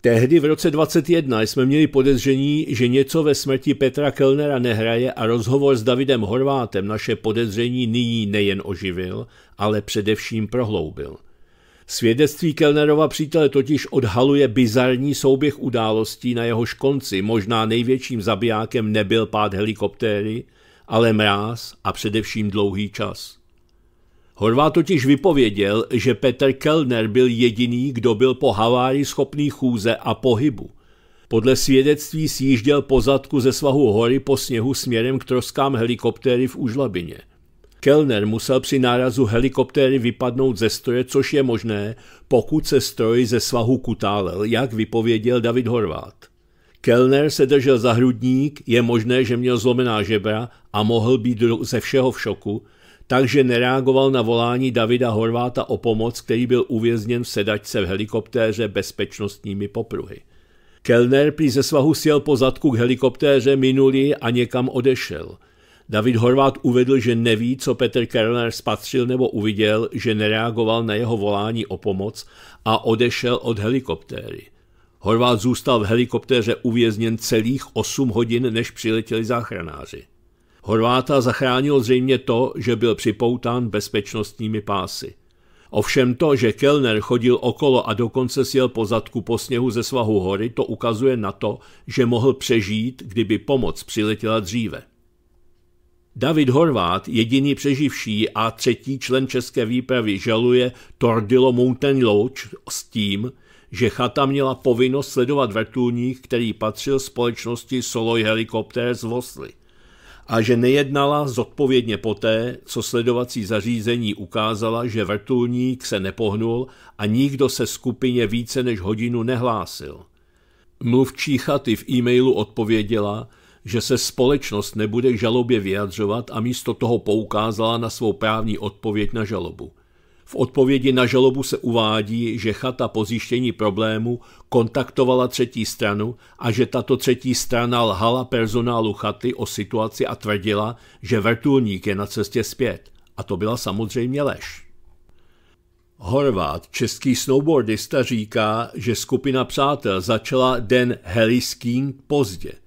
Tehdy v roce 21 jsme měli podezření, že něco ve smrti Petra Kellnera nehraje a rozhovor s Davidem Horvátem naše podezření nyní nejen oživil, ale především prohloubil. Svědectví Kellnerova přítele totiž odhaluje bizarní souběh událostí na jehož konci. Možná největším zabijákem nebyl pád helikoptéry, ale mráz a především dlouhý čas. Horvá totiž vypověděl, že Petr Kellner byl jediný, kdo byl po havárii schopný chůze a pohybu. Podle svědectví sjížděl po zadku ze svahu hory po sněhu směrem k troskám helikoptéry v Užlabině – Kellner musel při nárazu helikoptéry vypadnout ze stroje, což je možné, pokud se stroj ze svahu kutálel, jak vypověděl David Horvát. Kellner se držel za hrudník, je možné, že měl zlomená žebra a mohl být ze všeho v šoku, takže nereagoval na volání Davida Horváta o pomoc, který byl uvězněn v sedačce v helikoptéře bezpečnostními popruhy. Kellner prý ze svahu sjel po zadku k helikoptéře minulý a někam odešel – David Horvát uvedl, že neví, co Petr Kellner spatřil nebo uviděl, že nereagoval na jeho volání o pomoc a odešel od helikoptéry. Horvát zůstal v helikoptéře uvězněn celých 8 hodin, než přiletěli záchranáři. Horváta zachránilo zřejmě to, že byl připoután bezpečnostními pásy. Ovšem to, že Kellner chodil okolo a dokonce sjel po zadku po sněhu ze svahu hory, to ukazuje na to, že mohl přežít, kdyby pomoc přiletěla dříve. David Horvát, jediný přeživší a třetí člen české výpravy, žaluje Tordilo Mountain Lodge s tím, že chata měla povinnost sledovat vrtulník, který patřil společnosti Soloj Helikopter z Vosly a že nejednala zodpovědně poté, co sledovací zařízení ukázala, že vrtulník se nepohnul a nikdo se skupině více než hodinu nehlásil. Mluvčí chaty v e-mailu odpověděla, že se společnost nebude žalobě vyjadřovat a místo toho poukázala na svou právní odpověď na žalobu. V odpovědi na žalobu se uvádí, že chata po zjištění problému kontaktovala třetí stranu a že tato třetí strana lhala personálu chaty o situaci a tvrdila, že vrtulník je na cestě zpět. A to byla samozřejmě lež. Horvát, český snowboardista, říká, že skupina přátel začala den heliskýng pozdě –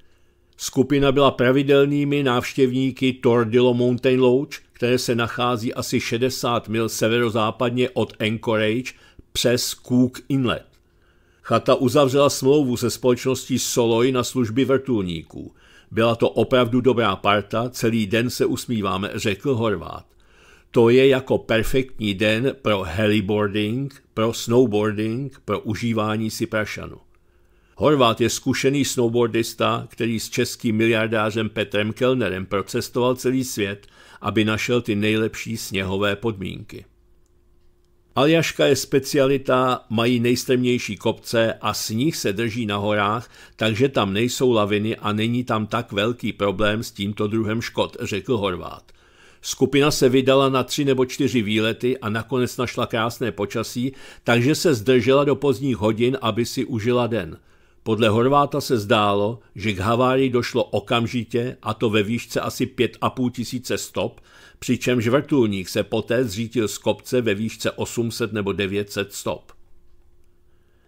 Skupina byla pravidelnými návštěvníky Tordillo Mountain Lodge, které se nachází asi 60 mil severozápadně od Anchorage přes Cook Inlet. Chata uzavřela smlouvu se společností Soloy na služby vrtulníků. Byla to opravdu dobrá parta, celý den se usmíváme, řekl Horvát. To je jako perfektní den pro heliboarding, pro snowboarding, pro užívání si prašanu. Horvát je zkušený snowboardista, který s českým miliardářem Petrem Kellnerem procestoval celý svět, aby našel ty nejlepší sněhové podmínky. Aljaška je specialita, mají nejstrmější kopce a s nich se drží na horách, takže tam nejsou laviny a není tam tak velký problém s tímto druhem škod, řekl Horvát. Skupina se vydala na tři nebo čtyři výlety a nakonec našla krásné počasí, takže se zdržela do pozdních hodin, aby si užila den – podle Horváta se zdálo, že k havárii došlo okamžitě, a to ve výšce asi 5,5 tisíce stop, přičemž vrtulník se poté zřítil z kopce ve výšce 800 nebo 900 stop.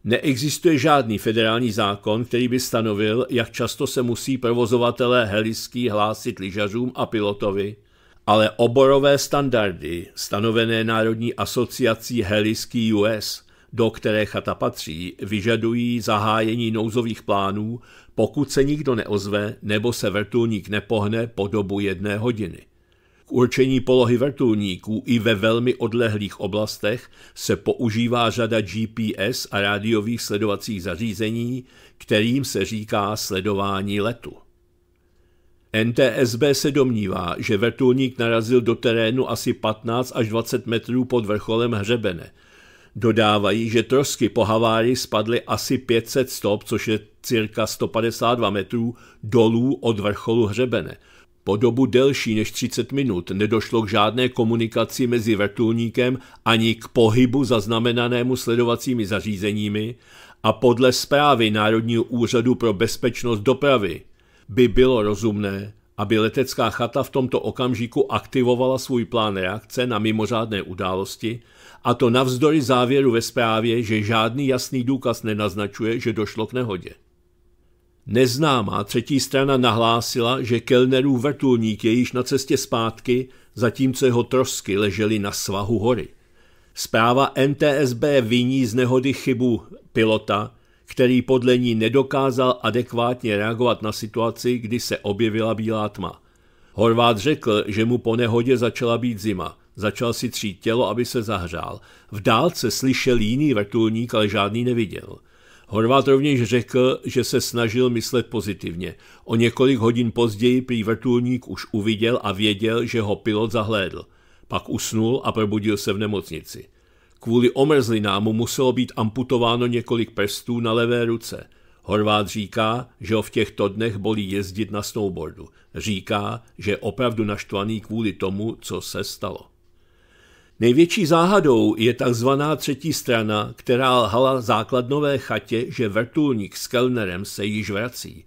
Neexistuje žádný federální zákon, který by stanovil, jak často se musí provozovatelé heliský hlásit lyžařům a pilotovi, ale oborové standardy, stanovené Národní asociací Heliský US, do které chata patří, vyžadují zahájení nouzových plánů, pokud se nikdo neozve nebo se vrtulník nepohne po dobu jedné hodiny. K určení polohy vrtulníků i ve velmi odlehlých oblastech se používá řada GPS a rádiových sledovacích zařízení, kterým se říká sledování letu. NTSB se domnívá, že vrtulník narazil do terénu asi 15 až 20 metrů pod vrcholem hřebene – Dodávají, že trosky po havárii spadly asi 500 stop, což je cirka 152 metrů, dolů od vrcholu hřebene. Po dobu delší než 30 minut nedošlo k žádné komunikaci mezi vrtulníkem ani k pohybu zaznamenanému sledovacími zařízeními a podle zprávy Národního úřadu pro bezpečnost dopravy by bylo rozumné, aby letecká chata v tomto okamžiku aktivovala svůj plán reakce na mimořádné události a to navzdory závěru ve zprávě, že žádný jasný důkaz nenaznačuje, že došlo k nehodě. Neznámá třetí strana nahlásila, že kelnerů vrtulník je již na cestě zpátky, zatímco jeho trosky ležely na svahu hory. Zpráva NTSB viní z nehody chybu pilota, který podle ní nedokázal adekvátně reagovat na situaci, kdy se objevila bílá tma. Horvát řekl, že mu po nehodě začala být zima. Začal si třít tělo, aby se zahřál. V dálce slyšel jiný vrtulník, ale žádný neviděl. Horvát rovněž řekl, že se snažil myslet pozitivně. O několik hodin později prý vrtulník už uviděl a věděl, že ho pilot zahlédl. Pak usnul a probudil se v nemocnici. Kvůli omrzlinám mu muselo být amputováno několik prstů na levé ruce. Horvát říká, že ho v těchto dnech bolí jezdit na snowboardu. Říká, že je opravdu naštvaný kvůli tomu, co se stalo. Největší záhadou je takzvaná třetí strana, která lhala základnové chatě, že vrtulník s Kellnerem se již vrací.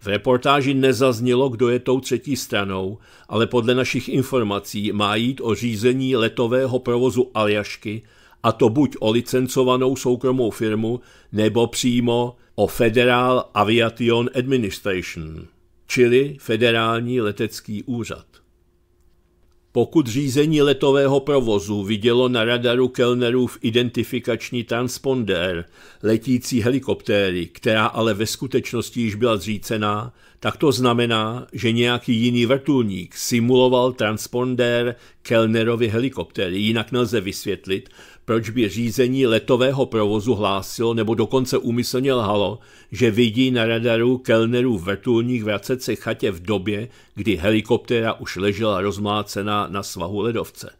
V reportáži nezaznělo, kdo je tou třetí stranou, ale podle našich informací má jít o řízení letového provozu Aljašky, a to buď o licencovanou soukromou firmu, nebo přímo o Federal Aviation Administration, čili Federální letecký úřad. Pokud řízení letového provozu vidělo na radaru Kellnerů v identifikační transponder letící helikoptéry, která ale ve skutečnosti již byla zřícená, tak to znamená, že nějaký jiný vrtulník simuloval transponder Kellnerovy helikoptéry. Jinak nelze vysvětlit, proč by řízení letového provozu hlásilo nebo dokonce úmyslně lhalo, že vidí na radaru kelnerů vrtulník vracet se chatě v době, kdy helikoptéra už ležela rozmácená na svahu ledovce.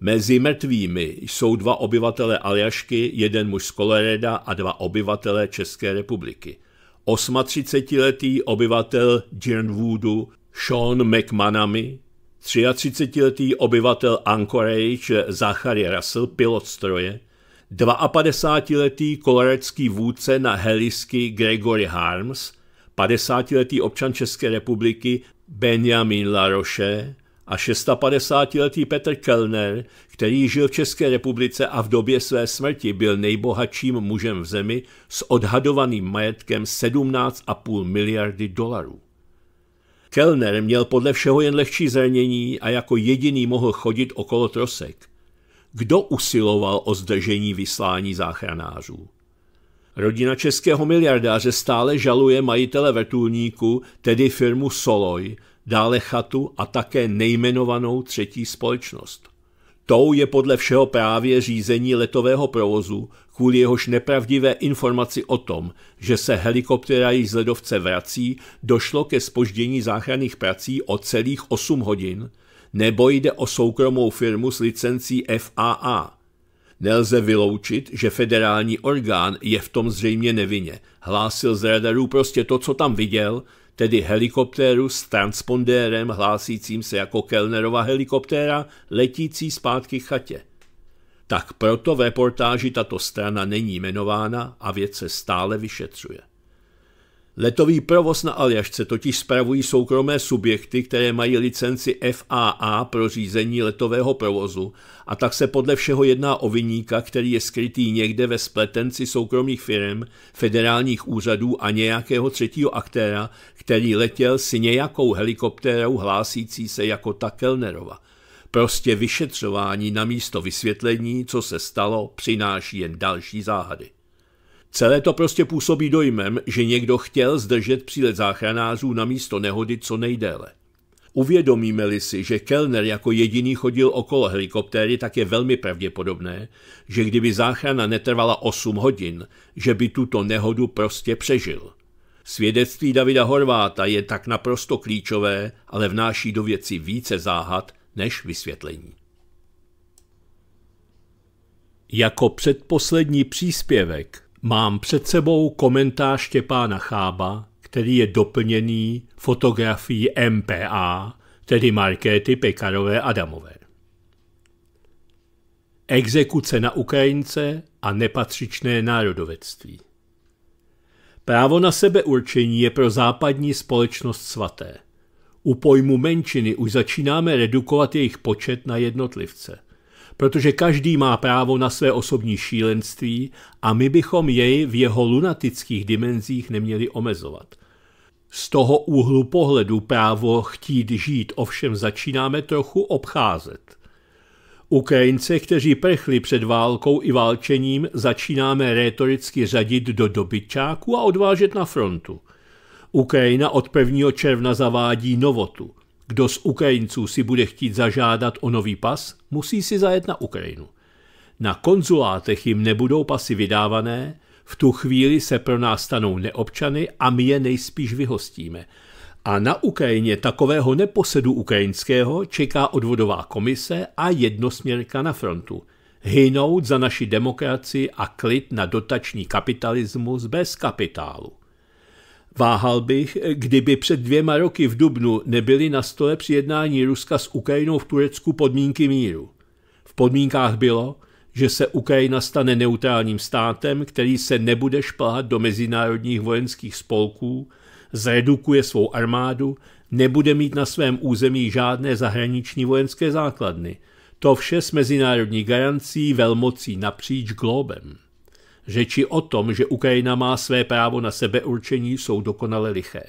Mezi mrtvými jsou dva obyvatele Aljašky, jeden muž z Koloreda a dva obyvatele České republiky. 38-letý obyvatel Jernwoodu Sean McManamy 33-letý obyvatel Anchorage Zachary Russell, pilot stroje, 52-letý kolorecký vůdce na helisky Gregory Harms, 50-letý občan České republiky Benjamin Laroche a 56-letý Petr Kellner, který žil v České republice a v době své smrti byl nejbohatším mužem v zemi s odhadovaným majetkem 17,5 miliardy dolarů. Kellner měl podle všeho jen lehčí zranění a jako jediný mohl chodit okolo trosek. Kdo usiloval o zdržení vyslání záchranářů? Rodina českého miliardáře stále žaluje majitele vrtulníku, tedy firmu Soloj, dále chatu a také nejmenovanou třetí společnost. Tou je podle všeho právě řízení letového provozu, kvůli jehož nepravdivé informaci o tom, že se helikoptéra již z ledovce vrací, došlo ke spoždění záchranných prací o celých 8 hodin, nebo jde o soukromou firmu s licencí FAA. Nelze vyloučit, že federální orgán je v tom zřejmě nevině. Hlásil z radarů prostě to, co tam viděl, tedy helikoptéru s transpondérem hlásícím se jako Kellnerova helikoptéra letící zpátky k chatě tak proto v reportáži tato strana není jmenována a věc se stále vyšetřuje. Letový provoz na Aljašce totiž spravují soukromé subjekty, které mají licenci FAA pro řízení letového provozu a tak se podle všeho jedná o vyníka, který je skrytý někde ve spletenci soukromých firm, federálních úřadů a nějakého třetího aktéra, který letěl s nějakou helikoptérou hlásící se jako ta Kellnerova – Prostě vyšetřování na místo vysvětlení, co se stalo, přináší jen další záhady. Celé to prostě působí dojmem, že někdo chtěl zdržet přílet záchranářů na místo nehody co nejdéle. Uvědomíme-li si, že Kellner jako jediný chodil okolo helikoptéry, tak je velmi pravděpodobné, že kdyby záchrana netrvala 8 hodin, že by tuto nehodu prostě přežil. Svědectví Davida Horváta je tak naprosto klíčové, ale vnáší do věci více záhad, než vysvětlení. Jako předposlední příspěvek mám před sebou komentář Štěpána Chába, který je doplněný fotografií MPA, tedy Markéty Pekarové Adamové. Exekuce na Ukrajince a nepatřičné národovectví. Právo na sebeurčení je pro západní společnost svaté – u pojmu menšiny už začínáme redukovat jejich počet na jednotlivce, protože každý má právo na své osobní šílenství a my bychom jej v jeho lunatických dimenzích neměli omezovat. Z toho úhlu pohledu právo chtít žít ovšem začínáme trochu obcházet. Ukrajince, kteří prchli před válkou i válčením, začínáme rétoricky řadit do dobyčáků a odvážet na frontu – Ukrajina od 1. června zavádí novotu. Kdo z Ukrajinců si bude chtít zažádat o nový pas, musí si zajet na Ukrajinu. Na konzulátech jim nebudou pasy vydávané, v tu chvíli se pro nás stanou neobčany a my je nejspíš vyhostíme. A na Ukrajině takového neposedu ukrajinského čeká odvodová komise a jednosměrka na frontu. Hynout za naši demokracii a klid na dotační kapitalismus bez kapitálu. Váhal bych, kdyby před dvěma roky v Dubnu nebyly na stole při jednání Ruska s Ukrajinou v Turecku podmínky míru. V podmínkách bylo, že se Ukrajina stane neutrálním státem, který se nebude šplhat do mezinárodních vojenských spolků, zredukuje svou armádu, nebude mít na svém území žádné zahraniční vojenské základny. To vše s mezinárodní garancí velmocí napříč globem. Řeči o tom, že Ukrajina má své právo na sebeurčení, jsou dokonale liché.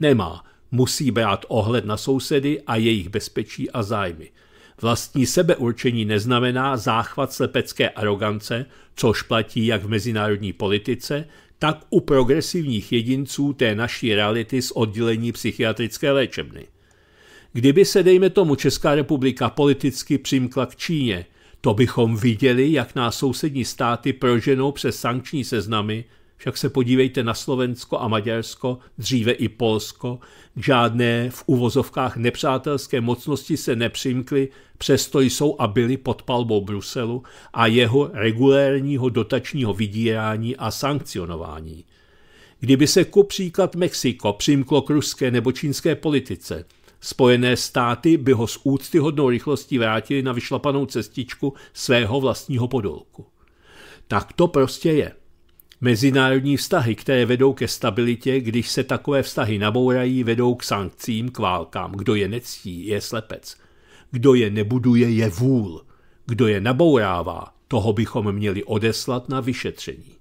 Nemá, musí brát ohled na sousedy a jejich bezpečí a zájmy. Vlastní sebeurčení neznamená záchvat slepecké arogance, což platí jak v mezinárodní politice, tak u progresivních jedinců té naší reality z oddělení psychiatrické léčebny. Kdyby se, dejme tomu, Česká republika politicky přimkla k Číně – to bychom viděli, jak nás sousední státy proženou přes sankční seznamy, však se podívejte na Slovensko a Maďarsko, dříve i Polsko, žádné v uvozovkách nepřátelské mocnosti se nepřimkly, přesto jsou a byly pod palbou Bruselu a jeho regulérního dotačního vydírání a sankcionování. Kdyby se ku příklad Mexiko přimklo k ruské nebo čínské politice – Spojené státy by ho s úctyhodnou rychlostí vrátili na vyšlapanou cestičku svého vlastního podolku. Tak to prostě je. Mezinárodní vztahy, které vedou ke stabilitě, když se takové vztahy nabourají, vedou k sankcím, k válkám. Kdo je nectí, je slepec. Kdo je nebuduje, je vůl. Kdo je nabourává, toho bychom měli odeslat na vyšetření.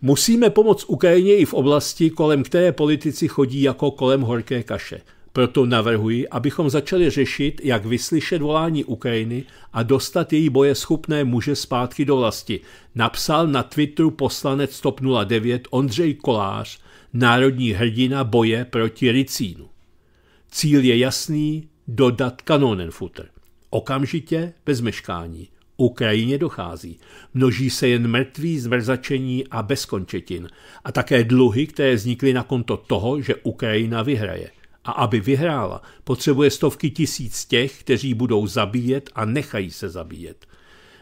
Musíme pomoct Ukrajině i v oblasti, kolem které politici chodí jako kolem horké kaše – proto navrhuji, abychom začali řešit, jak vyslyšet volání Ukrajiny a dostat její boje schopné muže zpátky do vlasti, napsal na Twitteru poslanec TOP 09 Ondřej Kolář, národní hrdina boje proti Ricínu. Cíl je jasný, dodat kanonenfutr. Okamžitě, bez meškání. Ukrajině dochází. Množí se jen mrtví, zmrzačení a bezkončetin. A také dluhy, které vznikly na konto toho, že Ukrajina vyhraje. A aby vyhrála, potřebuje stovky tisíc těch, kteří budou zabíjet a nechají se zabíjet.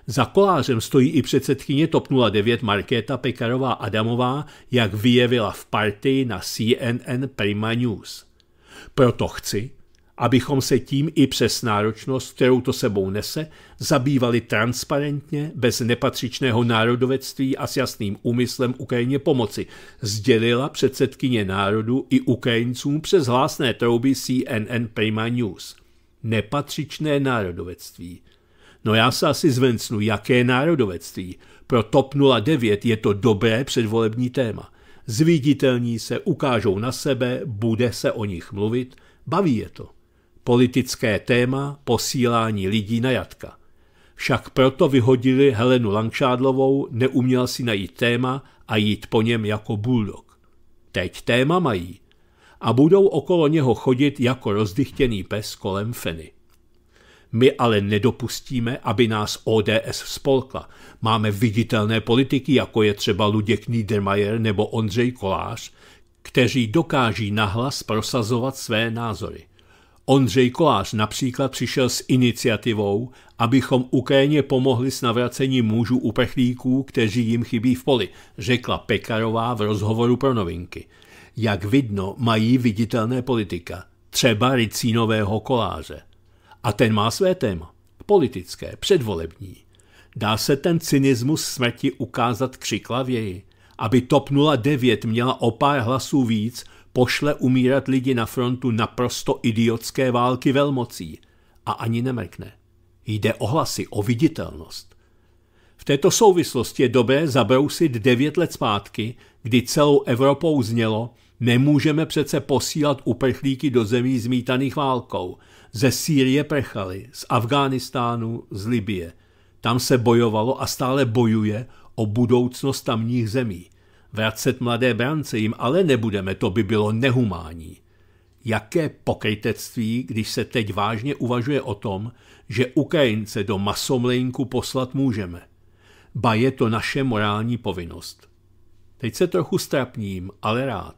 Za kolářem stojí i předsedkyně TOP 09 Markéta Pekarová Adamová, jak vyjevila v partii na CNN Prima News. Proto chci, abychom se tím i přes náročnost, kterou to sebou nese, zabývali transparentně, bez nepatřičného národovectví a s jasným úmyslem Ukrajině pomoci, sdělila předsedkyně národu i Ukrajincům přes hlásné trouby CNN Prima News. Nepatřičné národovectví. No já se asi zvencnu, jaké národovectví. Pro TOP 09 je to dobré předvolební téma. Zviditelní se, ukážou na sebe, bude se o nich mluvit, baví je to. Politické téma posílání lidí na jatka. Však proto vyhodili Helenu Langšádlovou, neuměl si najít téma a jít po něm jako bulldog. Teď téma mají a budou okolo něho chodit jako rozdychtěný pes kolem feny. My ale nedopustíme, aby nás ODS spolkla. Máme viditelné politiky, jako je třeba Luděk Niedermayer nebo Ondřej Kolář, kteří dokáží nahlas prosazovat své názory. Ondřej Kolář například přišel s iniciativou, abychom Ukrajině pomohli s navracením mužů uprchlíků, kteří jim chybí v poli, řekla Pekarová v rozhovoru pro novinky. Jak vidno, mají viditelné politika, třeba Ricínového koláře. A ten má své téma, politické, předvolební. Dá se ten cynismus smrti ukázat křiklavěji, aby TOP 09 měla o pár hlasů víc – pošle umírat lidi na frontu naprosto idiotské války velmocí a ani nemrkne. Jde o hlasy, o viditelnost. V této souvislosti je dobré zabrousit devět let zpátky, kdy celou Evropou znělo, nemůžeme přece posílat uprchlíky do zemí zmítaných válkou. Ze Sýrie prchali, z Afghánistánu, z Libie. Tam se bojovalo a stále bojuje o budoucnost tamních zemí. Vracet mladé brance jim ale nebudeme, to by bylo nehumání. Jaké pokrytectví, když se teď vážně uvažuje o tom, že Ukrajince do masomlejnku poslat můžeme. Ba je to naše morální povinnost. Teď se trochu strapním, ale rád.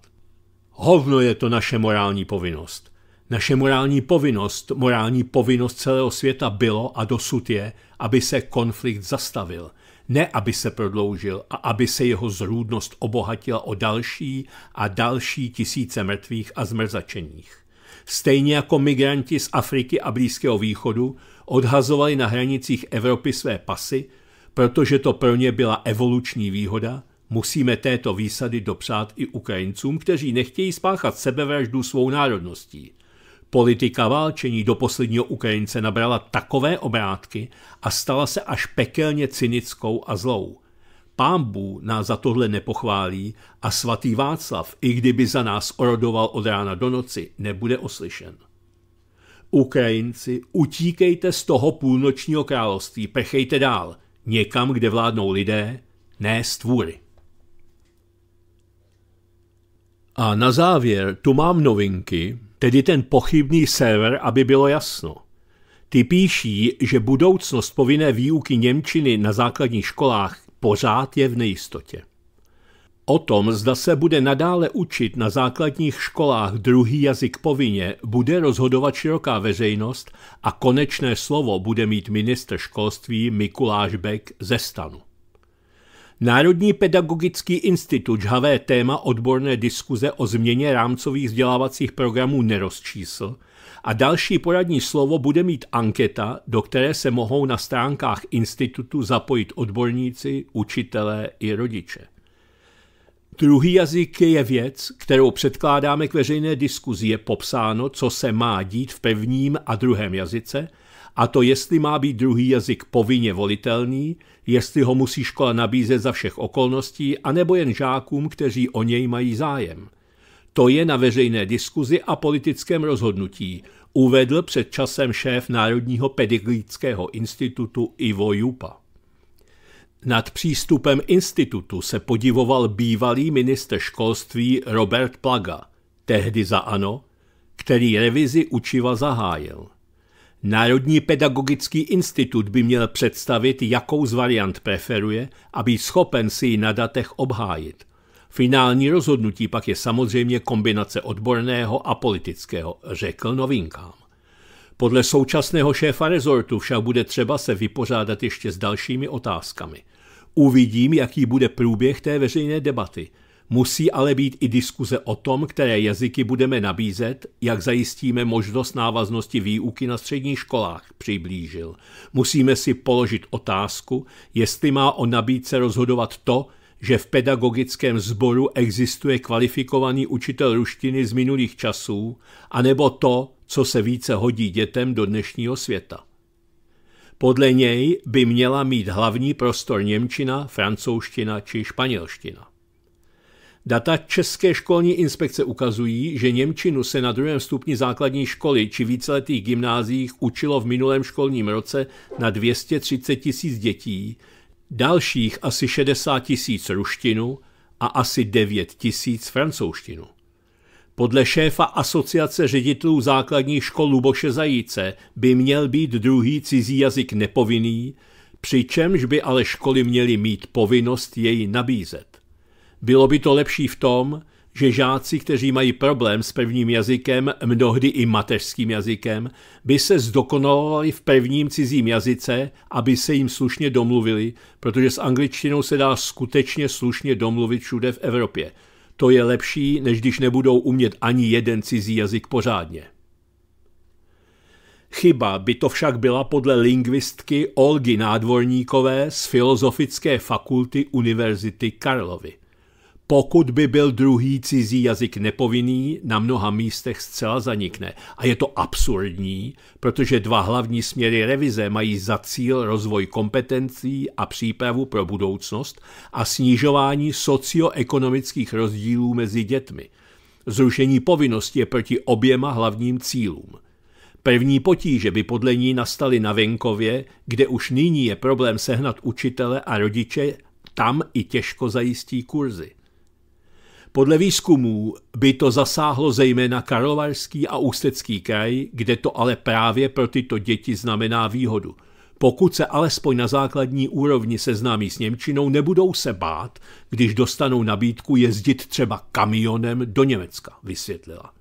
Hovno je to naše morální povinnost. Naše morální povinnost, morální povinnost celého světa bylo a dosud je, aby se konflikt zastavil – ne aby se prodloužil a aby se jeho zrůdnost obohatila o další a další tisíce mrtvých a zmrzačených. Stejně jako migranti z Afriky a Blízkého východu odhazovali na hranicích Evropy své pasy, protože to pro ně byla evoluční výhoda, musíme této výsady dopřát i Ukrajincům, kteří nechtějí spáchat sebevraždu svou národností – Politika válčení do posledního Ukrajince nabrala takové obrátky a stala se až pekelně cynickou a zlou. Pán Bůh nás za tohle nepochválí a svatý Václav, i kdyby za nás orodoval od rána do noci, nebude oslyšen. Ukrajinci, utíkejte z toho půlnočního království, pechejte dál, někam, kde vládnou lidé, ne stvůry. A na závěr tu mám novinky, tedy ten pochybný server, aby bylo jasno. Ty píší, že budoucnost povinné výuky Němčiny na základních školách pořád je v nejistotě. O tom, zda se bude nadále učit na základních školách druhý jazyk povinně, bude rozhodovat široká veřejnost a konečné slovo bude mít ministr školství Mikuláš Beck ze stanu. Národní pedagogický institut žhavé téma odborné diskuze o změně rámcových vzdělávacích programů nerozčísl a další poradní slovo bude mít anketa, do které se mohou na stránkách institutu zapojit odborníci, učitelé i rodiče. Druhý jazyk je věc, kterou předkládáme k veřejné diskuzi. Je popsáno, co se má dít v prvním a druhém jazyce, a to jestli má být druhý jazyk povinně volitelný, jestli ho musí škola nabízet za všech okolností, anebo jen žákům, kteří o něj mají zájem. To je na veřejné diskuzi a politickém rozhodnutí, uvedl před časem šéf Národního pedagogického institutu Ivo Jupa. Nad přístupem institutu se podivoval bývalý minister školství Robert Plaga, tehdy za ANO, který revizi učiva zahájil. Národní pedagogický institut by měl představit, jakou z variant preferuje a být schopen si ji na datech obhájit. Finální rozhodnutí pak je samozřejmě kombinace odborného a politického, řekl novinkám. Podle současného šéfa rezortu však bude třeba se vypořádat ještě s dalšími otázkami. Uvidím, jaký bude průběh té veřejné debaty – Musí ale být i diskuze o tom, které jazyky budeme nabízet, jak zajistíme možnost návaznosti výuky na středních školách, přiblížil. Musíme si položit otázku, jestli má o nabídce rozhodovat to, že v pedagogickém sboru existuje kvalifikovaný učitel ruštiny z minulých časů, anebo to, co se více hodí dětem do dnešního světa. Podle něj by měla mít hlavní prostor Němčina, francouzština či španělština. Data České školní inspekce ukazují, že Němčinu se na druhém stupni základní školy či víceletých gymnáziích učilo v minulém školním roce na 230 tisíc dětí, dalších asi 60 tisíc ruštinu a asi 9 tisíc francouzštinu. Podle šéfa Asociace ředitelů základních škol Luboše Zajíce by měl být druhý cizí jazyk nepovinný, přičemž by ale školy měly mít povinnost jej nabízet. Bylo by to lepší v tom, že žáci, kteří mají problém s prvním jazykem, mnohdy i mateřským jazykem, by se zdokonalovali v prvním cizím jazyce, aby se jim slušně domluvili, protože s angličtinou se dá skutečně slušně domluvit všude v Evropě. To je lepší, než když nebudou umět ani jeden cizí jazyk pořádně. Chyba by to však byla podle lingvistky Olgy Nádvorníkové z Filozofické fakulty Univerzity Karlovy pokud by byl druhý cizí jazyk nepovinný, na mnoha místech zcela zanikne. A je to absurdní, protože dva hlavní směry revize mají za cíl rozvoj kompetencí a přípravu pro budoucnost a snižování socioekonomických rozdílů mezi dětmi. Zrušení povinnosti je proti oběma hlavním cílům. První potíže by podle ní nastaly na venkově, kde už nyní je problém sehnat učitele a rodiče, tam i těžko zajistí kurzy. Podle výzkumů by to zasáhlo zejména Karlovarský a Ústecký kraj, kde to ale právě pro tyto děti znamená výhodu. Pokud se alespoň na základní úrovni seznámí s Němčinou, nebudou se bát, když dostanou nabídku jezdit třeba kamionem do Německa, vysvětlila.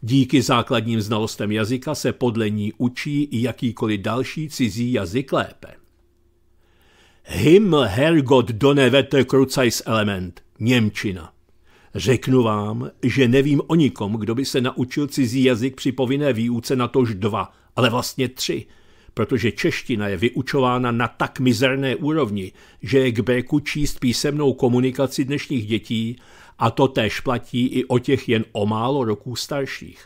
Díky základním znalostem jazyka se podle ní učí i jakýkoliv další cizí jazyk lépe. Himmel Herrgott Donnerwetter element Němčina Řeknu vám, že nevím o nikom, kdo by se naučil cizí jazyk při povinné výuce na tož dva, ale vlastně tři, protože čeština je vyučována na tak mizerné úrovni, že je k béku číst písemnou komunikaci dnešních dětí a to též platí i o těch jen o málo roků starších.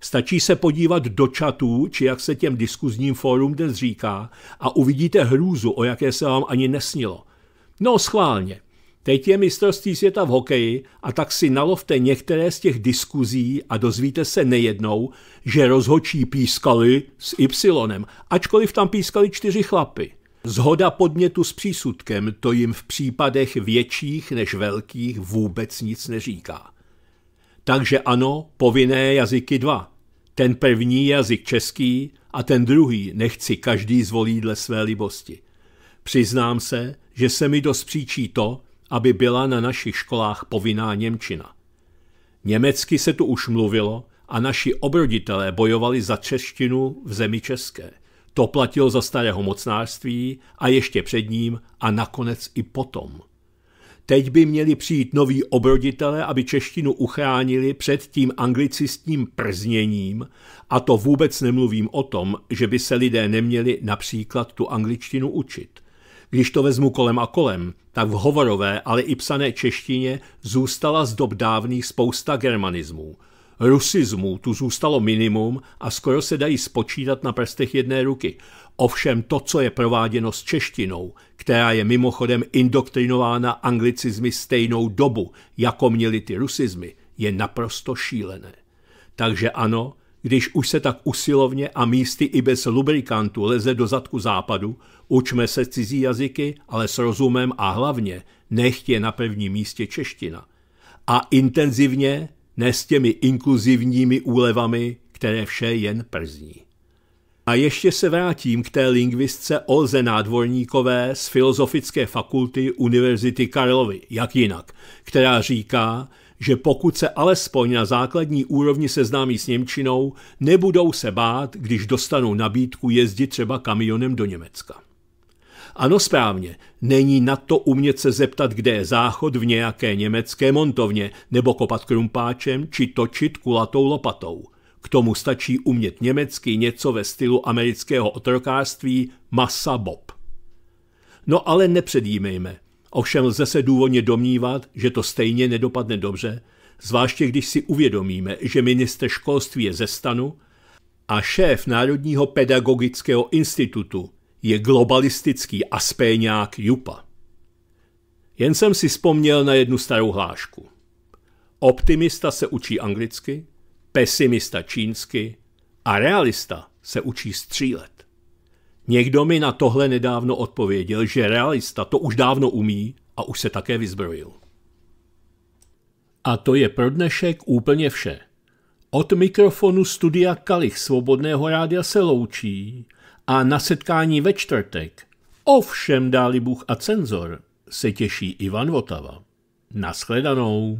Stačí se podívat do čatů, či jak se těm diskuzním fórum dnes říká, a uvidíte hrůzu, o jaké se vám ani nesnilo. No schválně, Teď je mistrovství světa v hokeji a tak si nalovte některé z těch diskuzí a dozvíte se nejednou, že rozhočí pískali s Y, ačkoliv tam pískali čtyři chlapy. Zhoda podmětu s přísudkem to jim v případech větších než velkých vůbec nic neříká. Takže ano, povinné jazyky dva. Ten první jazyk český a ten druhý nechci každý zvolí dle své libosti. Přiznám se, že se mi dost příčí to, aby byla na našich školách povinná Němčina. Německy se tu už mluvilo a naši obroditelé bojovali za češtinu v zemi české. To platilo za starého mocnářství a ještě před ním a nakonec i potom. Teď by měli přijít noví obroditelé, aby češtinu uchránili před tím anglicistním przněním a to vůbec nemluvím o tom, že by se lidé neměli například tu angličtinu učit. Když to vezmu kolem a kolem, tak v hovorové, ale i psané češtině zůstala z dob dávných spousta germanismů. Rusismů tu zůstalo minimum a skoro se dají spočítat na prstech jedné ruky. Ovšem to, co je prováděno s češtinou, která je mimochodem indoktrinována anglicizmy stejnou dobu, jako měli ty rusizmy, je naprosto šílené. Takže ano, když už se tak usilovně a místy i bez lubrikantu leze do zadku západu, učme se cizí jazyky, ale s rozumem a hlavně je na prvním místě čeština. A intenzivně, ne s těmi inkluzivními úlevami, které vše jen przní. A ještě se vrátím k té lingvistce Olze Nádvorníkové z Filozofické fakulty Univerzity Karlovy, jak jinak, která říká, že pokud se alespoň na základní úrovni seznámí s Němčinou, nebudou se bát, když dostanou nabídku jezdit třeba kamionem do Německa. Ano, správně, není na to umět se zeptat, kde je záchod v nějaké německé montovně, nebo kopat krumpáčem, či točit kulatou lopatou. K tomu stačí umět německy něco ve stylu amerického otrokářství Massa Bob. No ale nepředjímejme, Ovšem lze se důvodně domnívat, že to stejně nedopadne dobře, zvláště když si uvědomíme, že minister školství je ze stanu a šéf Národního pedagogického institutu je globalistický aspéňák Jupa. Jen jsem si vzpomněl na jednu starou hlášku. Optimista se učí anglicky, pesimista čínsky a realista se učí střílet. Někdo mi na tohle nedávno odpověděl, že realista to už dávno umí a už se také vyzbrojil. A to je pro dnešek úplně vše. Od mikrofonu studia Kalich Svobodného rádia se loučí a na setkání ve čtvrtek, ovšem dáli Bůh a cenzor, se těší Ivan Votava. Naschledanou.